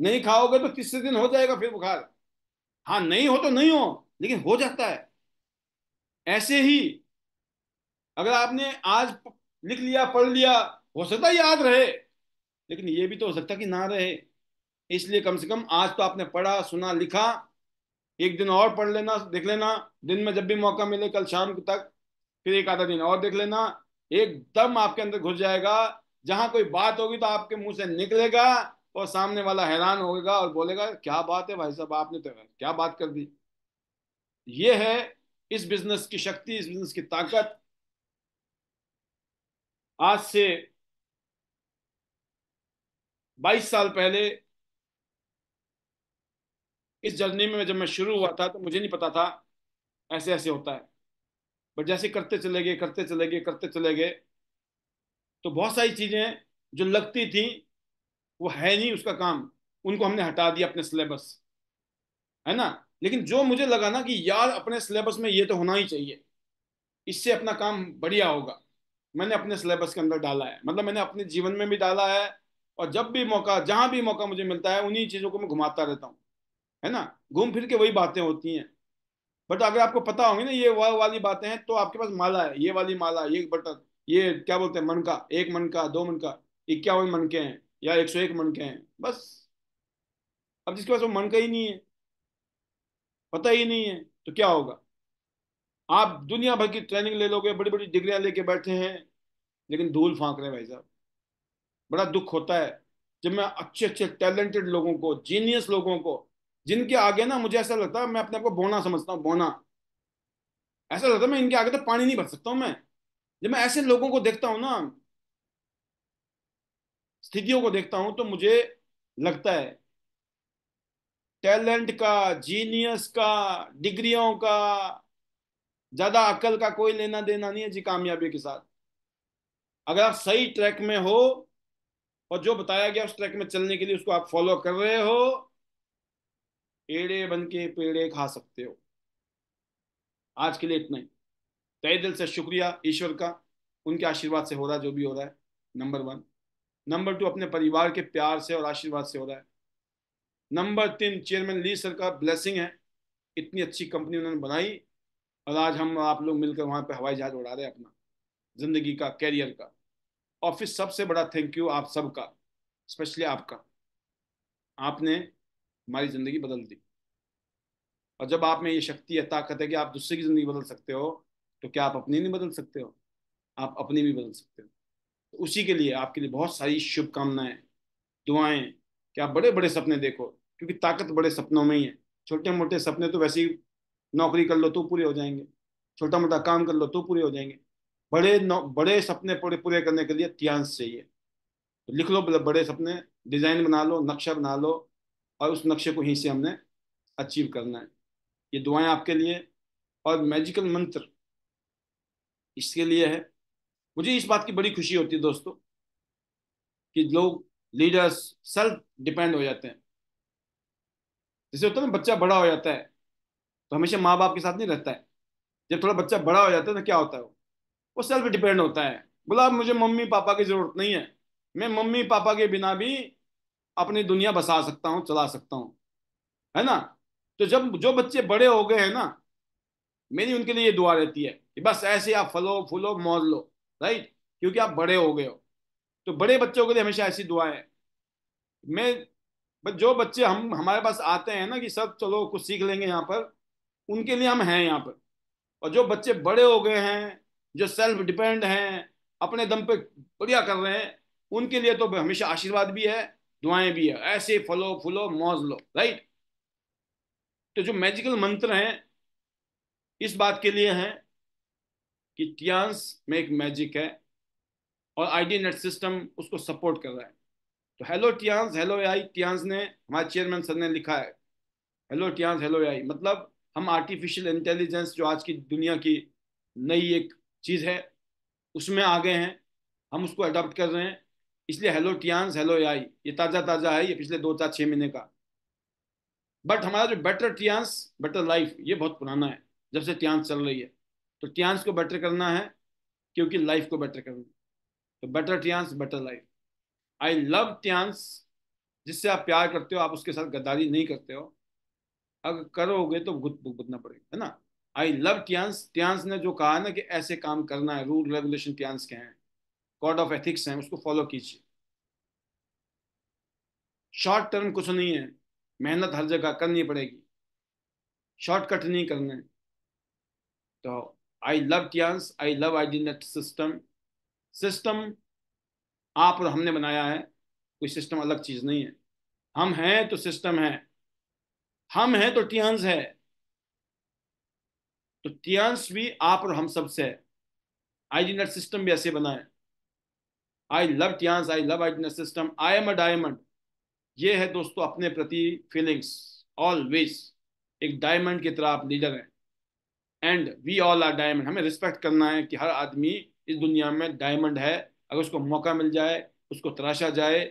नहीं खाओगे तो तीसरे दिन हो जाएगा फिर बुखार हाँ नहीं हो तो नहीं हो लेकिन हो जाता है ऐसे ही अगर आपने आज लिख लिया पढ़ लिया हो सकता है याद रहे लेकिन ये भी तो हो सकता कि ना रहे इसलिए कम से कम आज तो आपने पढ़ा सुना लिखा एक दिन और पढ़ लेना देख लेना दिन में जब भी मौका मिले कल शाम तक फिर एक आधा दिन और देख लेना एकदम आपके अंदर घुस जाएगा जहां कोई बात होगी तो आपके मुंह से निकलेगा और सामने वाला हैरान होगा और बोलेगा क्या बात है भाई साहब आपने तो क्या बात कर दी ये है इस बिजनेस की शक्ति इस बिजनेस की ताकत आज से 22 साल पहले इस जर्नी में जब मैं शुरू हुआ था तो मुझे नहीं पता था ऐसे ऐसे होता है बट जैसे करते चले गए करते चले गए करते चले गए तो बहुत सारी चीज़ें जो लगती थी वो है नहीं उसका काम उनको हमने हटा दिया अपने सिलेबस है ना लेकिन जो मुझे लगा ना कि यार अपने सिलेबस में ये तो होना ही चाहिए इससे अपना काम बढ़िया होगा मैंने अपने सिलेबस के अंदर डाला है मतलब मैंने अपने जीवन में भी डाला है और जब भी मौका जहां भी मौका मुझे मिलता है उन्हीं चीज़ों को मैं घुमाता रहता हूँ है ना घूम फिर के वही बातें होती हैं बट अगर आपको पता होंगे ना ये वह वाली बातें हैं तो आपके पास माला है ये वाली माला ये बटन ये क्या बोलते हैं मन का एक मन का दो मन का इक्यावन मन के हैं या एक सौ एक मन के हैं बस अब जिसके पास वो मन का ही नहीं है पता ही नहीं है तो क्या होगा आप दुनिया भर की ट्रेनिंग ले लोगे बड़ी बड़ी डिग्रियां लेके बैठे हैं लेकिन धूल फांक रहे भाई साहब बड़ा दुख होता है जब मैं अच्छे अच्छे टैलेंटेड लोगों को जीनियस लोगों को जिनके आगे ना मुझे ऐसा लगता है मैं अपने आप को बोना समझता हूँ बोना ऐसा लगता है मैं इनके आगे तो पानी नहीं भर सकता हूँ मैं जब मैं ऐसे लोगों को देखता हूं ना स्थितियों को देखता हूं तो मुझे लगता है टैलेंट का जीनियस का डिग्रियों का ज्यादा अकल का कोई लेना देना नहीं है जी कामयाबी के साथ अगर आप सही ट्रैक में हो और जो बताया गया उस ट्रैक में चलने के लिए उसको आप फॉलो कर रहे हो एड़े बन के पेड़े खा सकते हो आज के लिए इतना ही तय दिल से शुक्रिया ईश्वर का उनके आशीर्वाद से हो रहा है जो भी हो रहा है नंबर वन नंबर टू अपने परिवार के प्यार से और आशीर्वाद से हो रहा है नंबर तीन चेयरमैन ली सर का ब्लेसिंग है इतनी अच्छी कंपनी उन्होंने बनाई और आज हम आप लोग मिलकर वहाँ पे हवाई जहाज उड़ा रहे हैं अपना ज़िंदगी का कैरियर का ऑफिस सबसे बड़ा थैंक यू आप सबका स्पेशली आपका आपने हमारी ज़िंदगी बदल दी और जब आप में ये शक्ति है ताकत है कि आप दूसरे की ज़िंदगी बदल सकते हो तो क्या आप अपनी नहीं बदल सकते हो आप अपनी भी बदल सकते हो तो उसी के लिए आपके लिए बहुत सारी शुभकामनाएं दुआएं कि आप बड़े बड़े सपने देखो क्योंकि ताकत बड़े सपनों में ही है छोटे मोटे सपने तो वैसे ही नौकरी कर लो तो पूरे हो जाएंगे छोटा मोटा काम कर लो तो पूरे हो जाएंगे बड़े बड़े सपने पूरे पूरे करने के लिए त्यांश चाहिए तो लिख लो बड़े सपने डिज़ाइन बना लो नक्शा बना लो और उस नक्शे को यहीं से हमने अचीव करना है ये दुआएं आपके लिए और मैजिकल मंत्र इसके लिए है मुझे इस बात की बड़ी खुशी होती है दोस्तों कि लोग लीडर्स सेल्फ डिपेंड हो जाते हैं जैसे होता है ना बच्चा बड़ा हो जाता है तो हमेशा माँ बाप के साथ नहीं रहता है जब थोड़ा बच्चा बड़ा हो जाता है तो क्या होता है वो वो सेल्फ डिपेंड होता है बोला मुझे मम्मी पापा की जरूरत नहीं है मैं मम्मी पापा के बिना भी अपनी दुनिया बसा सकता हूँ चला सकता हूँ है ना तो जब जो बच्चे बड़े हो गए हैं ना मेरी उनके लिए ये दुआ रहती है कि बस ऐसे आप फलो फूलो मौज लो राइट क्योंकि आप बड़े हो गए हो तो बड़े बच्चों के लिए हमेशा ऐसी दुआ है मैं बस जो बच्चे हम हमारे पास आते हैं ना कि सब चलो कुछ सीख लेंगे यहाँ पर उनके लिए हम हैं यहाँ पर और जो बच्चे बड़े हो गए हैं जो सेल्फ डिपेंड हैं अपने दम पे बढ़िया कर रहे हैं उनके लिए तो हमेशा आशीर्वाद भी है दुआएं भी है ऐसे फलो फूलो मौज लो राइट तो जो मैजिकल मंत्र हैं इस बात के लिए हैं कि टियांस में एक मैजिक है और आईडी नेट सिस्टम उसको सपोर्ट कर रहा है तो hello Tiens hello I Tiens ने हमारे चेयरमैन सर ने लिखा है हेलो टियांस हेलो आई मतलब हम आर्टिफिशियल इंटेलिजेंस जो आज की दुनिया की नई एक चीज़ है उसमें आ गए हैं हम उसको अडॉप्ट कर रहे हैं इसलिए हेलो टियांस हेलो आई ये ताज़ा ताज़ा है ये पिछले दो चार छः महीने का बट हमारा जो बेटर टियांस बेटर लाइफ ये बहुत पुराना है जब से टियांस चल रही है तो टियांस को बेटर करना है क्योंकि लाइफ को बेटर करना है तो better Tiens better life I love Tiens जिससे आप प्यार करते हो आप उसके साथ गद्दारी नहीं करते हो अगर करोगे तो गुद भुगतना पड़ेगा है ना आई लव टियांस टियांस ने जो कहा ना कि ऐसे काम करना है रूल रेगुलेशन टियांस के हैं कोड ऑफ एथिक्स हैं उसको फॉलो कीजिए शॉर्ट टर्म कुछ नहीं है मेहनत हर जगह करनी पड़ेगी शॉर्टकट नहीं करना तो I love Tiens I love iNet system system आप और हमने बनाया है कोई सिस्टम अलग चीज नहीं है हम हैं तो सिस्टम है हम हैं तो टियांस है तो टियांस भी आप और हम सबसे है आई नेट सिस्टम भी ऐसे बनाए I love Tiens I love आइडना system I am a diamond ये है दोस्तों अपने प्रति फीलिंग्स ऑलवेज एक डायमंड की तरह आप लीडर हैं and we all are diamond हमें रिस्पेक्ट करना है कि हर आदमी इस दुनिया में डायमंड है अगर उसको मौका मिल जाए उसको तराशा जाए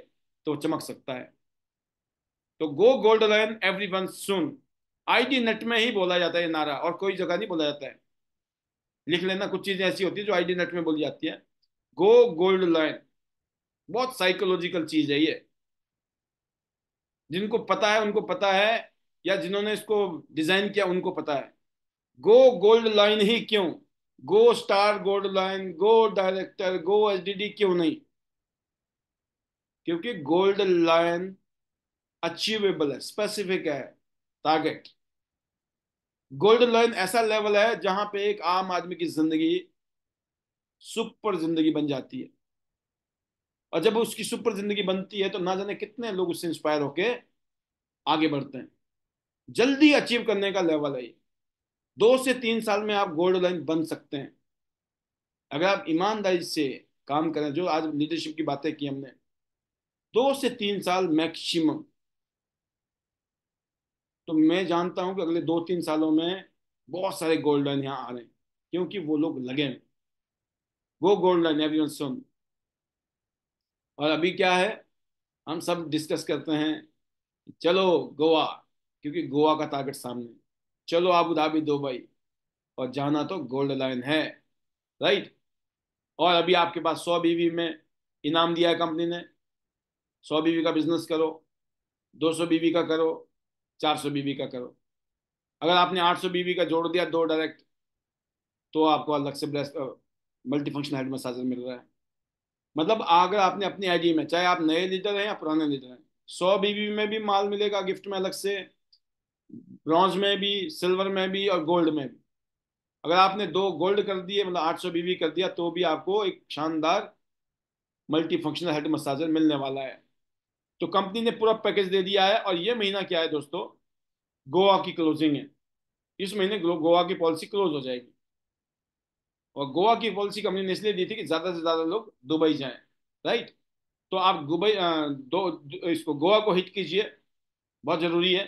तो चमक सकता है तो go gold line every one सुन आई नेट में ही बोला जाता है नारा और कोई जगह नहीं बोला जाता है लिख लेना कुछ चीज़ें ऐसी होती है जो आई नेट में बोली जाती है गो गोल्ड लाइन बहुत साइकोलॉजिकल चीज है ये जिनको पता है उनको पता है या जिन्होंने इसको डिजाइन किया उनको पता है गो गोल्ड लाइन ही क्यों go star gold line go director go D क्यों नहीं क्योंकि गोल्ड लाइन अचीवेबल है स्पेसिफिक है टारगेट गोल्ड लाइन ऐसा लेवल है जहां पे एक आम आदमी की जिंदगी सुपर जिंदगी बन जाती है और जब उसकी सुपर जिंदगी बनती है तो ना जाने कितने लोग उससे इंस्पायर होके आगे बढ़ते हैं जल्दी अचीव करने का लेवल है दो से तीन साल में आप गोल्ड लाइन बन सकते हैं अगर आप ईमानदारी से काम करें जो आज लीडरशिप की बातें की हमने दो से तीन साल मैक्सिमम तो मैं जानता हूं कि अगले दो तीन सालों में बहुत सारे गोल्ड लाइन यहां आ रहे हैं क्योंकि वो लोग लगे हैं वो गोल्ड लाइन एवरीवन सुन और अभी क्या है हम सब डिस्कस करते हैं चलो गोवा क्योंकि गोवा का टारगेट सामने चलो आबू धाबी दुबई और जाना तो गोल्ड लाइन है राइट और अभी आपके पास सौ बीवी में इनाम दिया है कंपनी ने सौ बीवी का बिजनेस करो दो सौ बीवी का करो चार सौ बीवी का करो अगर आपने आठ सौ बीवी का जोड़ दिया दो डायरेक्ट तो आपको अलग से ब्लेस फंक्शनल हेड मसाजर मिल रहा है मतलब अगर आपने अपनी आई में चाहे आप नए लीडर हैं या पुराने लीडर हैं सौ बीबी में भी माल मिलेगा गिफ्ट में अलग से ब्रॉन्ज में भी सिल्वर में भी और गोल्ड में भी अगर आपने दो गोल्ड कर दिए मतलब आठ सौ बीबी कर दिया तो भी आपको एक शानदार मल्टी फंक्शनल हेड मसाजर मिलने वाला है तो कंपनी ने पूरा पैकेज दे दिया है और ये महीना क्या है दोस्तों गोवा की क्लोजिंग है इस महीने गोवा की पॉलिसी क्लोज हो जाएगी और गोवा की पॉलिसी कंपनी ने इसलिए दी थी कि ज़्यादा से ज़्यादा लोग दुबई जाए राइट तो आप दुबई दो इसको गोवा को हिट कीजिए बहुत ज़रूरी है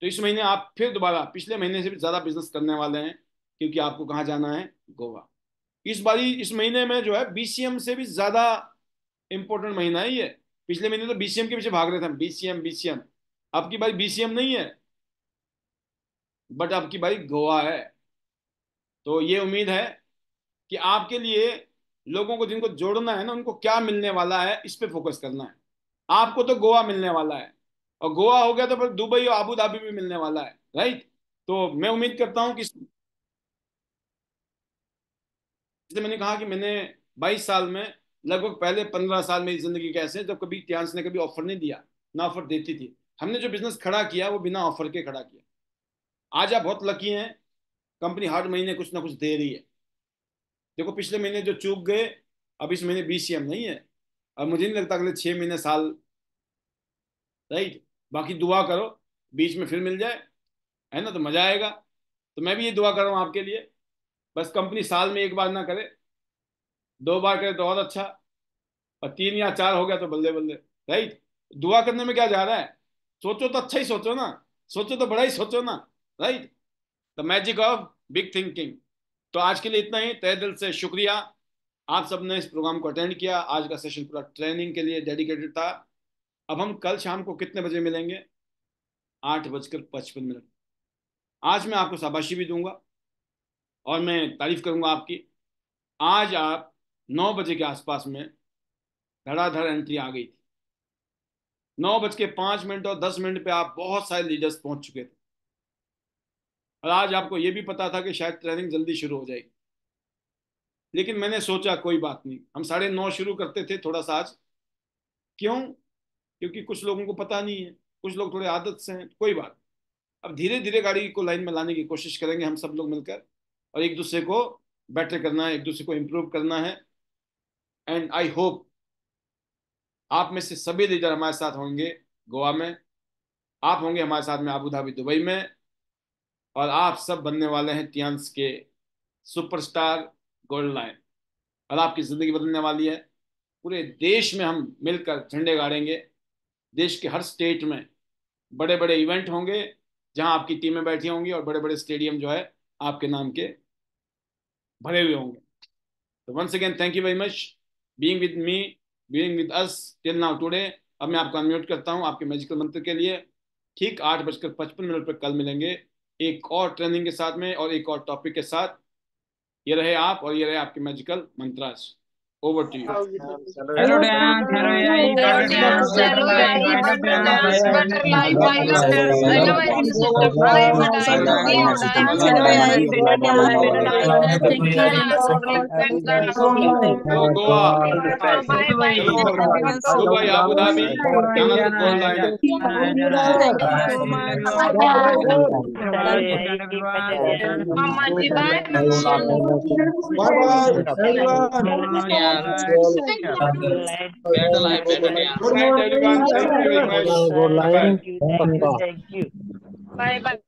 तो इस महीने आप फिर दोबारा पिछले महीने से भी ज़्यादा बिजनेस करने वाले हैं क्योंकि आपको कहाँ जाना है गोवा इस बारी इस महीने में जो है बी से भी ज़्यादा इंपॉर्टेंट महीना है ये पिछले महीने तो बी के पीछे भाग रहे थे बीसीएम बी सी बारी बी नहीं है बट आपकी बारी गोवा है तो ये उम्मीद है कि आपके लिए लोगों को जिनको जोड़ना है ना उनको क्या मिलने वाला है इस पर फोकस करना है आपको तो गोवा मिलने वाला है और गोवा हो गया तो फिर दुबई और आबू धाबी भी मिलने वाला है राइट तो मैं उम्मीद करता हूँ कि जैसे मैंने कहा कि मैंने 22 साल में लगभग पहले 15 साल मेरी जिंदगी कैसे जब कभी टियांस ने कभी ऑफर नहीं दिया ना ऑफर देती थी हमने जो बिजनेस खड़ा किया वो बिना ऑफर के खड़ा किया आज आप बहुत लकी हैं कंपनी हर महीने कुछ ना कुछ दे रही है देखो पिछले महीने जो चूक गए अब इस महीने सी एम नहीं है और मुझे नहीं लगता अगले छः महीने साल राइट बाकी दुआ करो बीच में फिर मिल जाए है ना तो मज़ा आएगा तो मैं भी ये दुआ कर रहा हूँ आपके लिए बस कंपनी साल में एक बार ना करे दो बार करे तो और अच्छा और तीन या चार हो गया तो बल्ले बल्ले राइट दुआ करने में क्या जा रहा है सोचो तो अच्छा ही सोचो ना सोचो तो बड़ा ही सोचो ना right the magic of big thinking तो आज के लिए इतना ही तय दिल से शुक्रिया आप सबने इस प्रोग्राम को अटेंड किया आज का सेशन पूरा ट्रेनिंग के लिए डेडिकेटेड था अब हम कल शाम को कितने बजे मिलेंगे आठ बजकर पचपन मिनट आज मैं आपको शाबाशी भी दूंगा और मैं तारीफ करूंगा आपकी आज आप नौ बजे के आसपास में धड़ाधड़ एंट्री आ गई थी नौ बज के पाँच मिनट और दस मिनट पे आप बहुत सारे लीडर्स पहुंच चुके थे और आज आपको ये भी पता था कि शायद ट्रेनिंग जल्दी शुरू हो जाएगी लेकिन मैंने सोचा कोई बात नहीं हम साढ़े नौ शुरू करते थे थोड़ा सा आज क्यों क्योंकि कुछ लोगों को पता नहीं है कुछ लोग थोड़े आदत से हैं कोई बात अब धीरे धीरे गाड़ी को लाइन में लाने की कोशिश करेंगे हम सब लोग मिलकर और एक दूसरे को बेटर करना है एक दूसरे को इम्प्रूव करना है एंड आई होप आप में से सभी लीडर हमारे साथ होंगे गोवा में आप होंगे हमारे साथ में आबू धाबी दुबई में और आप सब बनने वाले हैं टियांस के सुपरस्टार गोल्ड लाइन और आपकी ज़िंदगी बदलने वाली है पूरे देश में हम मिलकर झंडे गाड़ेंगे देश के हर स्टेट में बड़े बड़े इवेंट होंगे जहां आपकी टीमें बैठी होंगी और बड़े बड़े स्टेडियम जो है आपके नाम के भरे हुए होंगे तो once again thank you very much being with me being with us till now today अब मैं आपको अनम्यूट करता हूं आपके मैजिकल मंत्र के लिए ठीक आठ बजकर पचपन मिनट पर कल मिलेंगे एक और ट्रेनिंग के साथ में और एक और टॉपिक के साथ ये रहे आप और ये रहे आपके मैजिकल मंत्रास Over to you. Hello, Dan. Hello, Dan. Hello, Dan. Hello, Dan. Hello, Dan. Hello, Dan. Thank you. Bye bye.